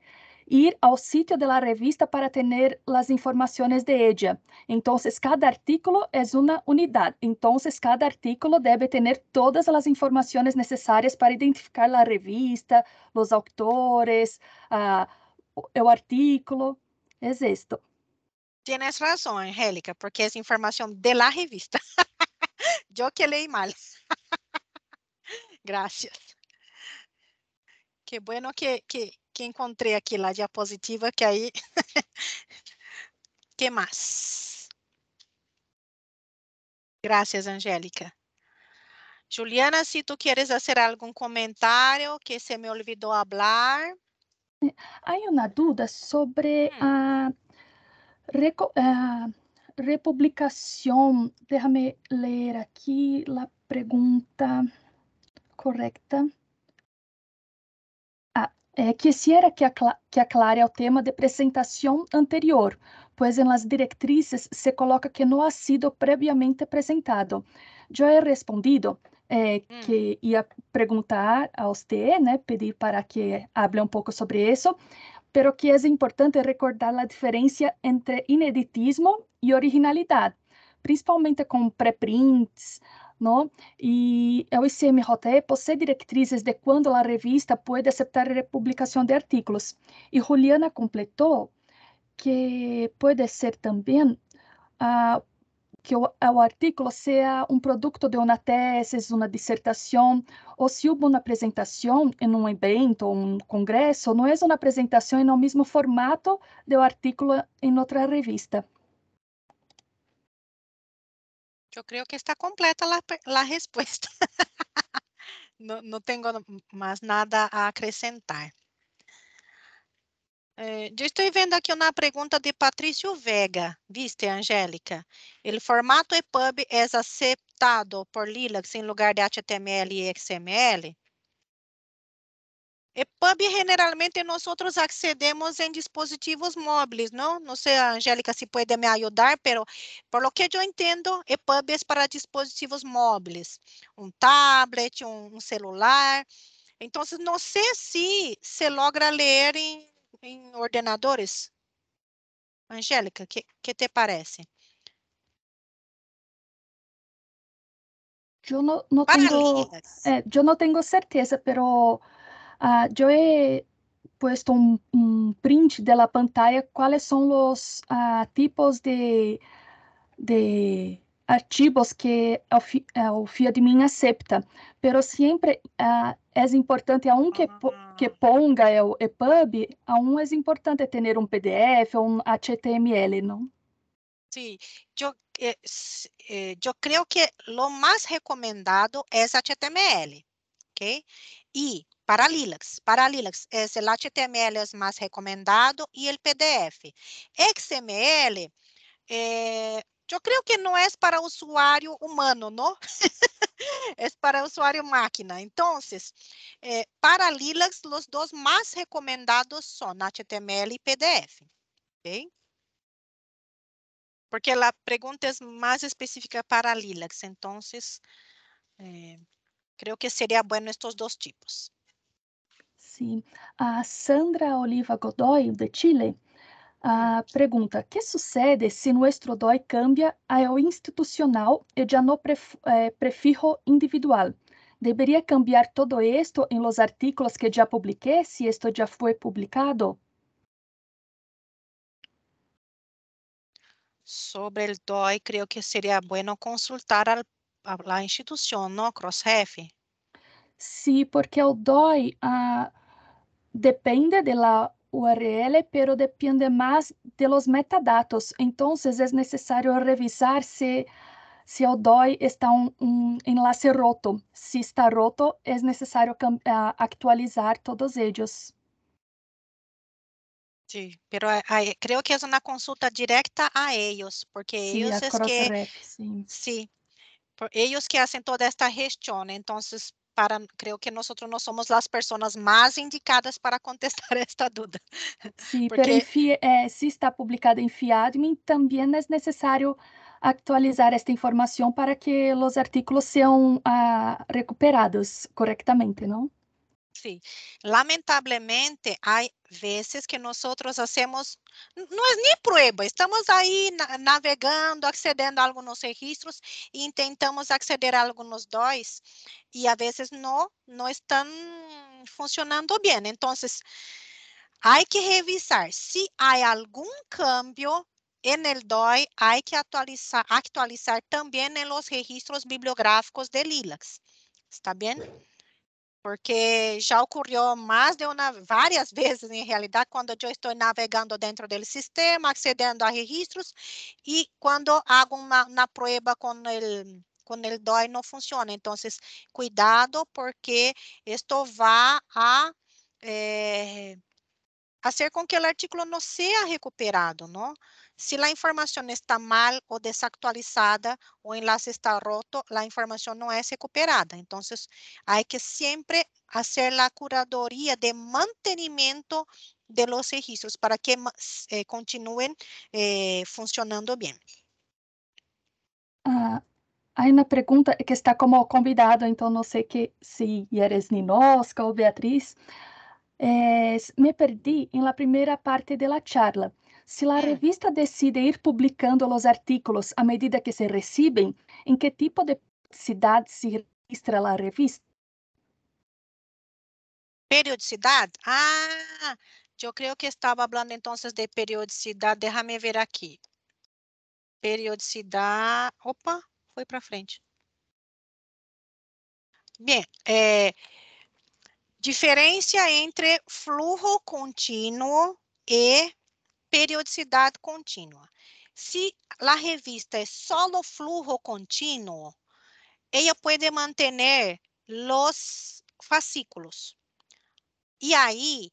ir ao sítio da revista para ter as informações de ella. Então, cada artículo é uma unidade. Então, cada artículo deve ter todas as informações necessárias para identificar a revista, os autores, uh, o artículo. É es isto. Tienes razón, Angélica, porque es información de la revista. Yo que leí mal. Gracias. Qué bueno que, que, que encontré aquí la diapositiva que ahí. ¿Qué más? Gracias, Angélica. Juliana, si tú quieres hacer algún comentario que se me olvidó hablar. Eh, hay una duda sobre mm. a ah, uh, republicación, déjame ler aqui a pergunta correta. Ah, eh, quisiera que, acla que aclare o tema de apresentação anterior, pois em las diretrizes se coloca que não ha sido previamente apresentado. Já he é respondido eh, hum. que ia perguntar a usted, né, pedir para que hable um pouco sobre isso, pero que es importante recordar la diferencia entre ineditismo y originalidad, principalmente con preprints, ¿no? Y el ICMJE posee directrices de cuándo la revista puede aceptar republicación de artículos. Y Juliana completó que puede ser también uh, que o, o artículo seja um produto de uma tese, uma dissertação, ou se houve uma apresentação em um evento, ou um congresso, não é uma apresentação no mesmo formato do artículo em outra revista. Eu creio que está completa a resposta. não tenho mais nada a acrescentar. É, estou vendo aqui uma pergunta de Patrício Vega, viste, Angélica? o formato EPUB é aceitado por Lilacs em lugar de HTML e XML? EPUB generalmente nós outros accedemos em dispositivos móveis, não? Não sei, Angélica, se pode me ajudar, mas, por lo que eu entendo, EPUB é para dispositivos móveis, um tablet, um, celular. Então, não sei se se logra ler em em ordenadores? Angélica, o que, que te parece? Eu não, não tenho, eu eh, não tenho certeza, mas uh, eu he puesto um, um print da pantalla quais são os uh, ah, tipos de, de artigos que é o fio é de minha aceita, pero sempre uh, ah, é importante a um que, que ah. ponga é o EPUB, a um é importante ter um PDF ou um HTML, não? Sim, eu eh, eu eh, creio que o mais recomendado é HTML, ok? E para Lilacs. Para Lilacs, é o HTML é mais recomendado e o PDF. XML, eh, eu creio que não é para usuário humano, não? é para usuário máquina. Então, eh, para Lilacs, os dois mais recomendados são HTML e PDF. Okay? Porque a pergunta é mais específica para Lilacs. Então, eh, creo que seria bom estes dois tipos. Sim. A Sandra Oliva Godoy, de Chile, a pergunta: que sucede se no DOI cambia ao institucional e já no pref, eh, prefijo individual? Deveria cambiar todo esto em los artículos que já publiquei, se isto já foi publicado? Sobre o DOI, creio que seria bueno consultar al, a la institución, ¿no, Crossref? Sí, porque o DOI uh, ah, depende de la o URL, pero depende más de los metadatos. Entonces es necesario revisar si, si el DOI está un, un enlace roto. Si está roto, es necesario uh, actualizar todos ellos. Sí, pero hay, creo que es una consulta directa a ellos, porque sí, ellos es que... Rep, sí. sí, ellos que hacen toda esta gestión. Entonces, para, creo que nosotros no somos las personas más indicadas para contestar esta duda. Sí, Porque... pero eh, si está publicada en FIADMIN, también es necesario actualizar esta información para que los artículos sean uh, recuperados correctamente, ¿no? Sí. Lamentablemente hay veces que nosotros hacemos, no es ni prueba, estamos ahí navegando, accediendo a algunos registros, intentamos acceder a algunos DOIs y a veces no, no están funcionando bien. Entonces, hay que revisar si hay algún cambio en el DOI, hay que actualizar, actualizar también en los registros bibliográficos de Lilacs ¿Está bien? porque já ocorreu mais de uma, várias vezes, em realidade, quando eu estou navegando dentro do sistema, acedendo a registros, e quando hago uma, uma prova com o quando ele dói não funciona. Então, cuidado, porque isto vai a é, fazer com que o artículo não seja recuperado, não? Si la información está mal o desactualizada o enlace está roto, la información no es recuperada. Entonces, hay que siempre hacer la curaduría de mantenimiento de los registros para que eh, continúen eh, funcionando bien. Ah, aí na pergunta que está como convidado, então não sei que se eres Ninosca ou Beatriz, me perdi em la primeira parte da charla se a é. revista decide ir publicando os artículos à medida que se recebem, em que tipo de cidade se registra a revista? Periodicidade. Ah, eu creio que estava falando então de periodicidade. Déjame ver aqui. Periodicidade. Opa, foi para frente. Bem, é, eh, diferença entre fluxo contínuo e periodicidade contínua. Se a revista é solo flujo contínuo, ela pode manter os fascículos. E aí,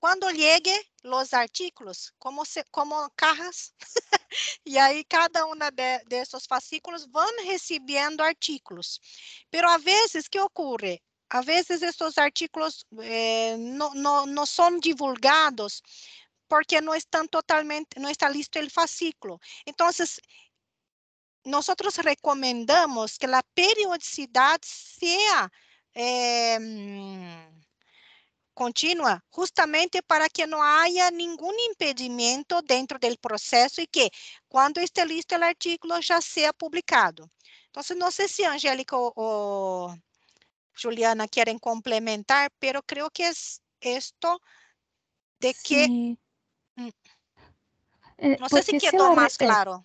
quando chegue os artículos, como, se, como e aí cada um desses fascículos vão recebendo artículos. Mas às vezes, que ocorre? Às vezes, esses artículos eh, não são divulgados porque no están totalmente, no está listo el fascículo. Entonces, nosotros recomendamos que la periodicidad sea eh, continua, justamente para que não haja nenhum impedimento dentro do processo e que, quando estiver listo o artigo, já seja publicado. Então, não sei se Angélica ou, Juliana querem complementar, mas creio que é isto de que eh, no sé si quiero más eh, claro.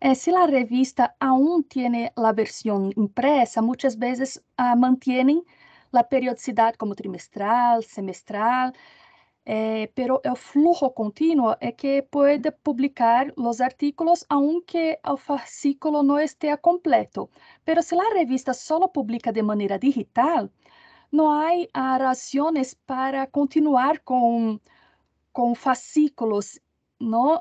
Eh, si la revista aún tiene la versión impresa, muchas veces uh, mantienen la periodicidad como trimestral, semestral, eh, pero el flujo continuo es que puede publicar los artículos aunque el fascículo no esté completo. Pero si la revista solo publica de manera digital, no hay uh, razones para continuar con, con fascículos no,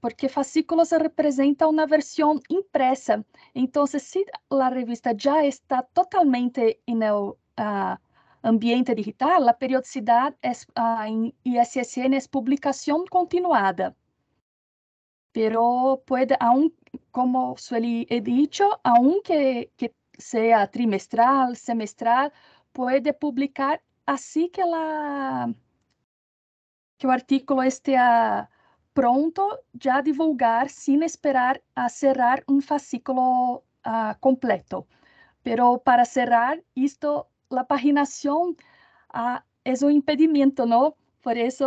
porque fascículos representam na versão impresa. Então se a revista já está totalmente em el uh, ambiente digital, a periodicidade es, uh, ah, ISSN é publicação continuada. Pero pode, como Sueli he dicho, aún que, que seja trimestral, semestral, pode publicar assim que la que o artículo esteja pronto já divulgar sem esperar a cerrar um fascículo uh, completo. Pero para cerrar isto, a paginação uh, ah, é um impedimento, não? Por isso,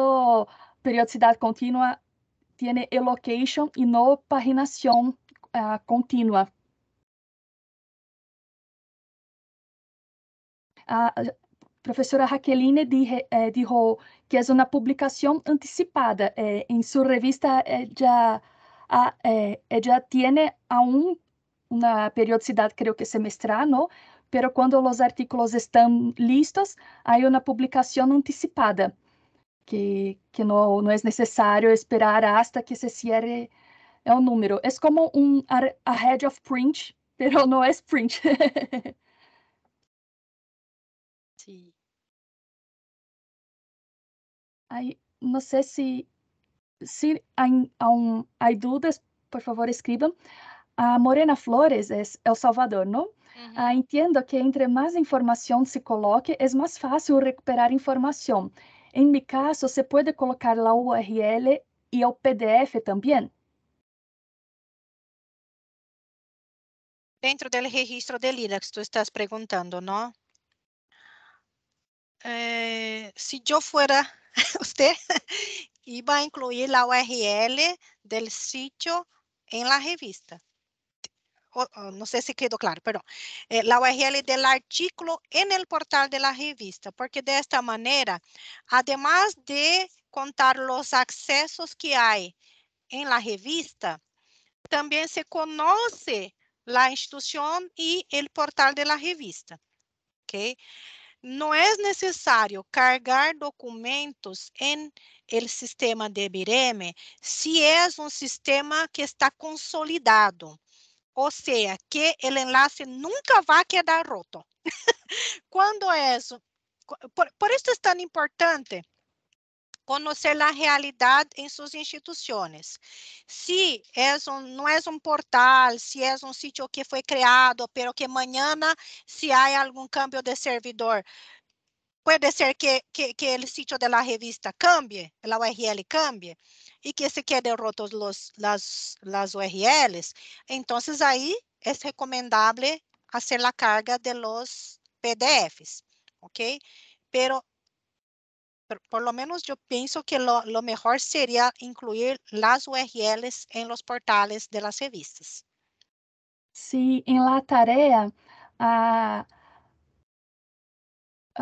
periodicidade contínua tem elocation e não paginação uh, ah, contínua. Uh, professora Raqueline disse eh, que é uma publicação antecipada eh, em sua revista ela, eh, já eh, ela eh, tiene aún uma periodicidade, creio que semestral, não? Pero quando os artículos estão listos, há uma publicação antecipada que, que não não é necessário esperar até que se cierre é o número. É como a head of print, pero não é print. Sim. Aí, não sei se se um, hay por favor, escribam. A Morena Flores é El é Salvador, não? Uhum. Ah, entendo que entre mais informação se coloque, é mais fácil recuperar informação. Em meu caso, você pode colocar a URL e o PDF também. Dentro do registro de Linux, tu estás perguntando, não? Eh, se eu fosse usted iba a incluir la URL del sitio en la revista. Não sei no sé si quedó claro, pero eh, la URL del artículo en el portal de la revista, porque de esta manera, además de contar los accesos que hay en la revista, también se conoce la institución y el portal de la revista. Okay. Não é necessário cargar documentos em el sistema de Bireme se é um sistema que está consolidado. Ou seja, que o enlace nunca vai quedar roto. Quando é isso? Por, por isso é tão importante conocer a realidade em suas instituições. Se é um, não é um portal, se é um sítio que foi criado, pelo que amanhã, se há algum cambio de servidor, pode ser que, que, que el sitio de la revista cambie, a URL cambie, e que se queden rotos los, las, las URLs, então, aí é recomendável fazer a carga de los PDFs, ok? Pero por lo menos yo pienso que lo, lo, mejor sería incluir las URLs en los portales de las revistas. Sí, en la tarea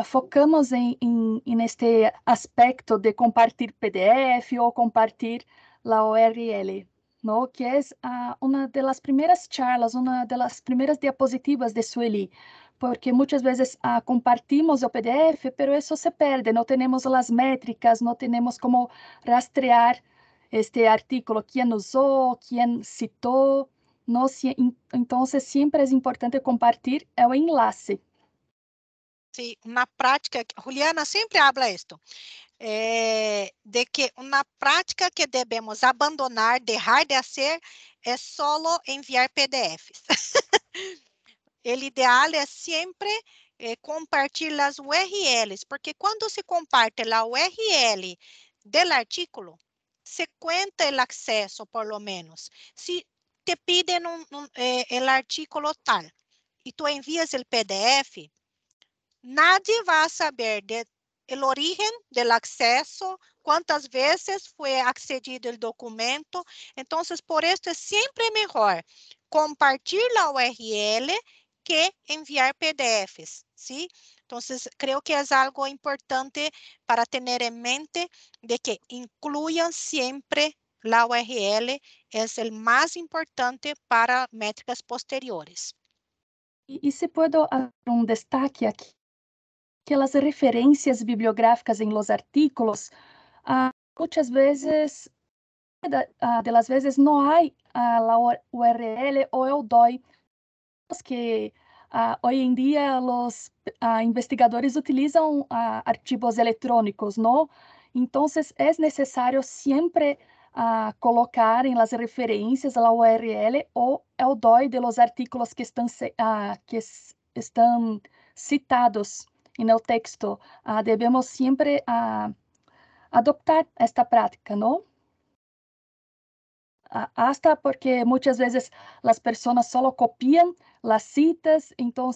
focamos en, en, en, este aspecto de compartir PDF o compartir la URL. ¿no? que é ah, uma das primeiras charlas, uma das primeiras diapositivas de Sueli, porque muitas vezes ah, compartimos o PDF, pero isso se perde, não temos as métricas, não temos como rastrear este artículo, quem usou, quem citou. Não, se, então, sempre é importante compartilhar é o enlace. Sim, na prática, Juliana sempre habla isto, é, eh, de que na prática que devemos abandonar, deixar de fazer, é solo enviar PDFs. o ideal é sempre eh, compartilhar as URLs, porque quando se comparte a URL do artículo, se cuenta o acesso, por lo menos. Se te piden o eh, artículo tal e tu envias o PDF, nadie vai saber de el origen do acesso, quantas vezes foi acedido o documento. Então, por isso é sempre melhor compartilhar a URL que enviar PDFs, Então, Entonces, creo que es algo importante para tener en mente de que incluyan siempre la URL, es el más importante para métricas posteriores. E, se puedo dar um destaque aqui, as referências bibliográficas em los artículos, muitas vezes, ah, de las vezes, não há a la URL ou el DOI que ah, hoje em dia os ah, investigadores utilizam ah, arquivos eletrônicos, não? Então, é necessário sempre ah, colocar em las referências a URL ou é o DOI de los artículos que estão, ah, que estão citados no texto. Ah, devemos sempre adoptar esta prática, não? hasta porque muitas vezes as pessoas só copiam as citas, então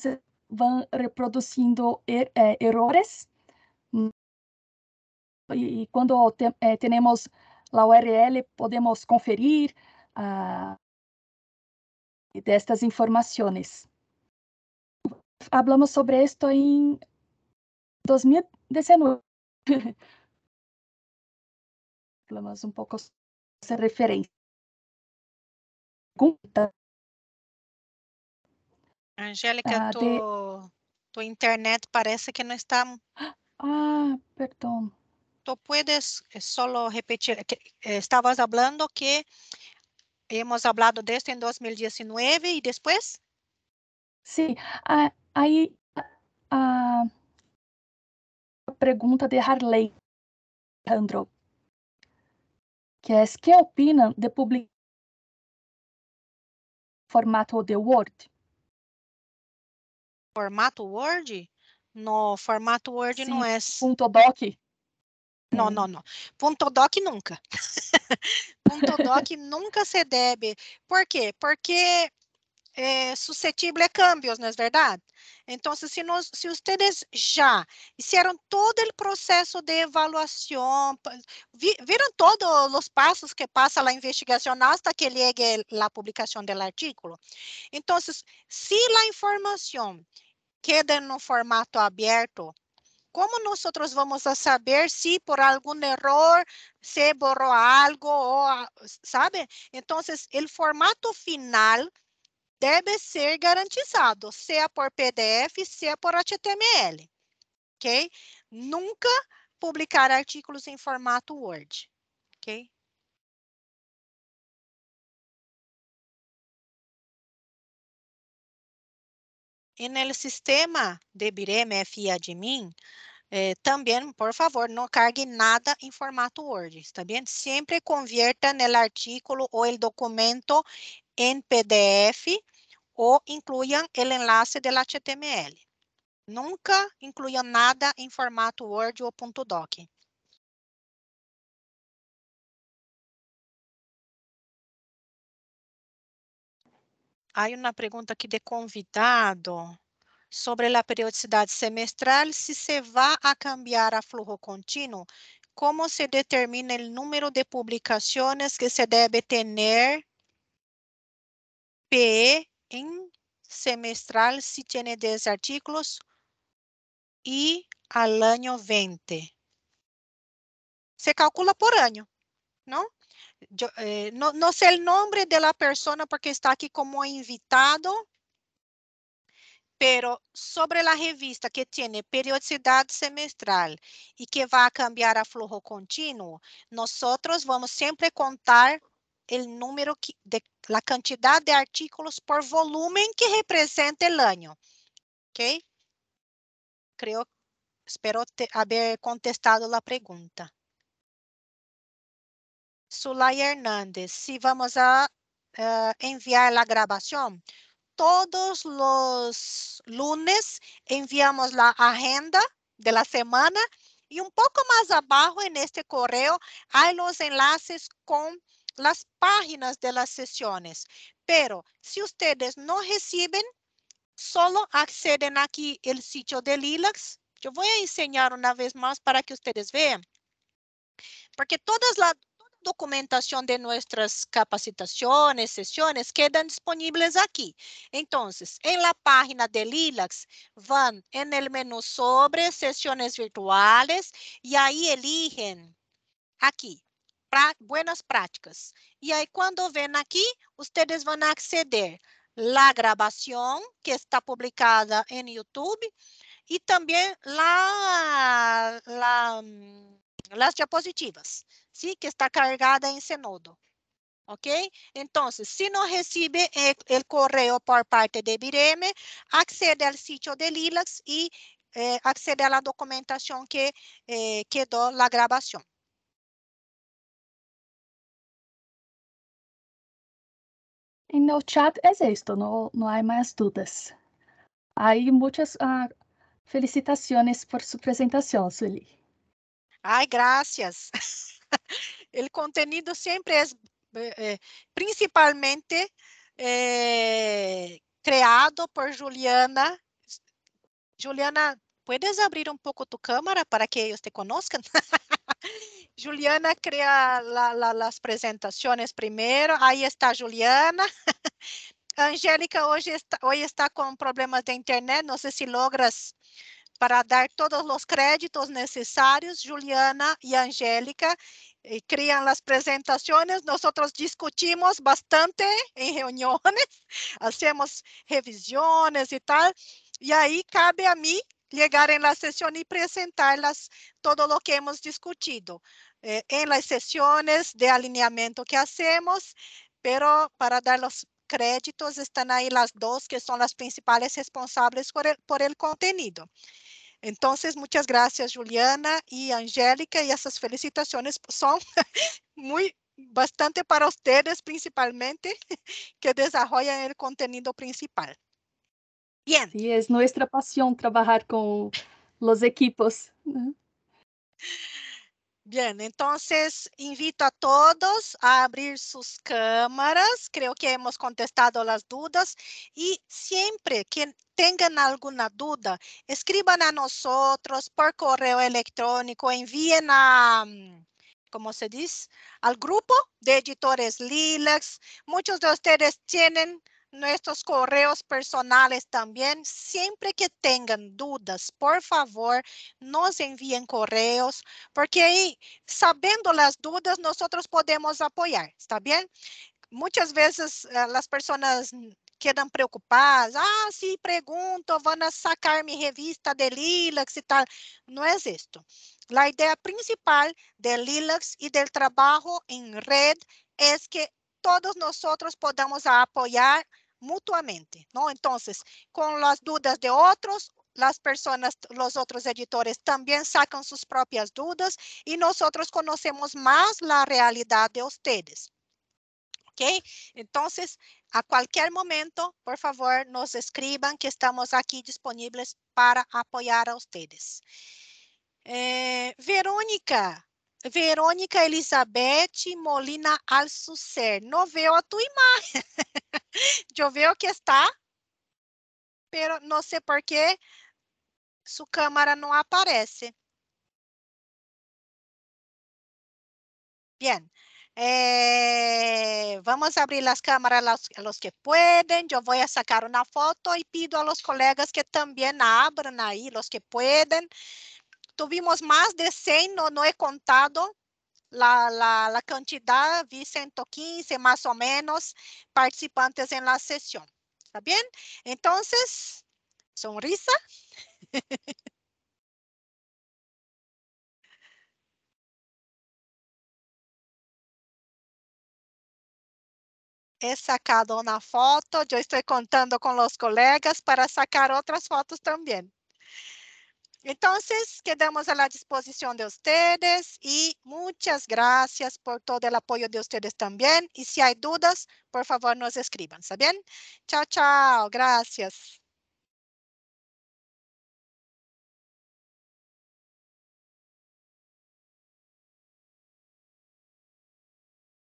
vão reproduzindo er, eh, erros. E quando te, eh, temos a URL, podemos conferir ah, destas informações. Hablamos sobre isto em 2019. Hablamos um pouco sobre referência pergunta. Angélica, ah, tua, de... internet parece que não está. Ah, perdão. Tu puedes eh, só repetir? Eh, Estavas falando que hemos hablado de esto 2019 e depois? Sim. ah, Aí a pergunta de Harley Alejandro, que é que opinam de publicar formato de Word? Formato Word? No formato Word Sim, não é. Ponto doc? Não, hum. não, não. Ponto doc nunca. ponto doc nunca se deve. Por quê? Porque é, suscetível a cambios, não é verdade? Então, se, nós, se vocês já fizeram todo o processo de avaliação, vi, viram todos os passos que passa a investigação até que chegue a publicação do artigo, então, se a informação queda no formato aberto, como nós vamos saber se por algum erro se borrou algo, ou, sabe? Então, o formato final deve ser garantizado, seja é por PDF, seja é por HTML, ok? Nunca publicar artigos em formato Word, ok? E no sistema de Bireme FI Admin, eh, também, por favor, não cargue nada em formato Word, está bem? Sempre convierta no artículo ou o documento em PDF o incluam o enlace do HTML. Nunca incluam nada em formato Word ou .doc. Há uma pergunta aqui de convidado sobre a periodicidade semestral. Se se vai a cambiar a flujo contínuo, como se determina o número de publicações que se deve ter P en semestral si tiene 10 artículos y al año 20. Se calcula por año, ¿no? Yo, eh, no, no sé el nombre de la persona porque está aquí como invitado, pero sobre la revista que tiene periodicidad semestral y que va a cambiar a flujo continuo, nosotros vamos siempre contar o número que, de, a quantidade de artículos por volume que representa o ano, ¿Ok? Creo, espero ter contestado a pergunta. Sulay Hernández, si vamos a uh, enviar a gravação, todos os lunes enviamos a agenda de la semana e um pouco mais abaixo neste correio há os enlaces com las páginas de las sesiones. Pero si ustedes no reciben, solo acceden aquí el sitio de Lilacs. Yo voy a enseñar una vez más para que ustedes vean. Porque todas la documentación de nuestras capacitaciones, sesiones, quedan disponibles aquí. Entonces, en la página de LILACS van en el menú sobre sesiones virtuales y ahí eligen aquí buenas práticas e aí quando ven aquí, ustedes van a acceder que está publicada em YouTube e também la, hum, las diapositivas, sim Que está carregada em Senodo ¿Ok? Então, se si não recebe o correio por parte de Bireme, acede ao site de Lilacs e eh, accede a documentação que eh, a gravação no chat existe, não, não há mais dúvidas. Aí, muitas ah, felicitações por sua apresentação, Sueli. Ai, graças. o conteúdo sempre é principalmente eh, criado por Juliana. Juliana, ¿puedes abrir um pouco tu câmera para que eles te conozcan? Juliana cria la, la, primeiro, aí está Juliana. Angélica hoje está, está com problemas de internet, não sei se logras para dar todos os créditos necessários. Juliana e Angélica criam as apresentações, nós discutimos bastante em reuniões, fazemos revisões e tal, e aí cabe a mim llegar em la sesión y presentar las, todo lo que hemos discutido eh, en las sesiones de alineamiento que hacemos, pero para dar los créditos están ahí las dos que son las principales responsables por el, por el contenido. Entonces, muchas gracias Juliana y Angélica y esas felicitaciones son muy bastante para ustedes principalmente que desarrollan el contenido principal. Y es nuestra pasión trabajar con los equipos. Bien, entonces invito a todos a abrir sus cámaras. Creo que hemos contestado las dudas y siempre que tengan alguna duda, escriban a nosotros por correo electrónico, envíen a, mm, ¿cómo se dice? Al grupo de editores Lilacs. Muchos de ustedes tienen nuestros correos personales también. Siempre que tengan dudas, por favor, nos envíen correos, porque ahí, sabiendo las dudas, nosotros podemos apoyar, ¿está bien? Muchas veces eh, las personas quedan preocupadas. Ah, pregunto, van a sacar mi revista de Lilux y tal. no es esto. la idea principal de Lilux y del trabajo en red es que todos nosotros podamos apoyar mutuamente, ¿no? Entonces, con las dudas de otros, las personas, los otros editores también sacan sus propias dudas y nosotros conocemos más la realidad de ustedes. ¿Ok? Entonces, a cualquier momento, por favor, nos escriban que estamos aquí disponibles para apoyar a ustedes. Eh, Verónica, Verônica Elizabeth Molina Alsucer. Não veo a tua imagem. Eu vejo que está, mas não sei por que sua câmera não aparece. Bem, Eh, vamos abrir as câmeras los, los, que podem. Eu vou a sacar uma foto e pido a los colegas que também abram aí, los que pueden. tuvimos más de 100, no, he contado la, la, cantidad, vi 115 más o menos participantes en la sesión. ¿Está bien? Entonces, sonrisa. He sacado una foto, yo estoy contando con los colegas para sacar otras fotos también. Entonces, quedamos a la disposición de ustedes y muchas gracias por todo el apoyo de ustedes también. Y si hay dudas, por favor, nos escriban, ¿está Chao, chao. Gracias.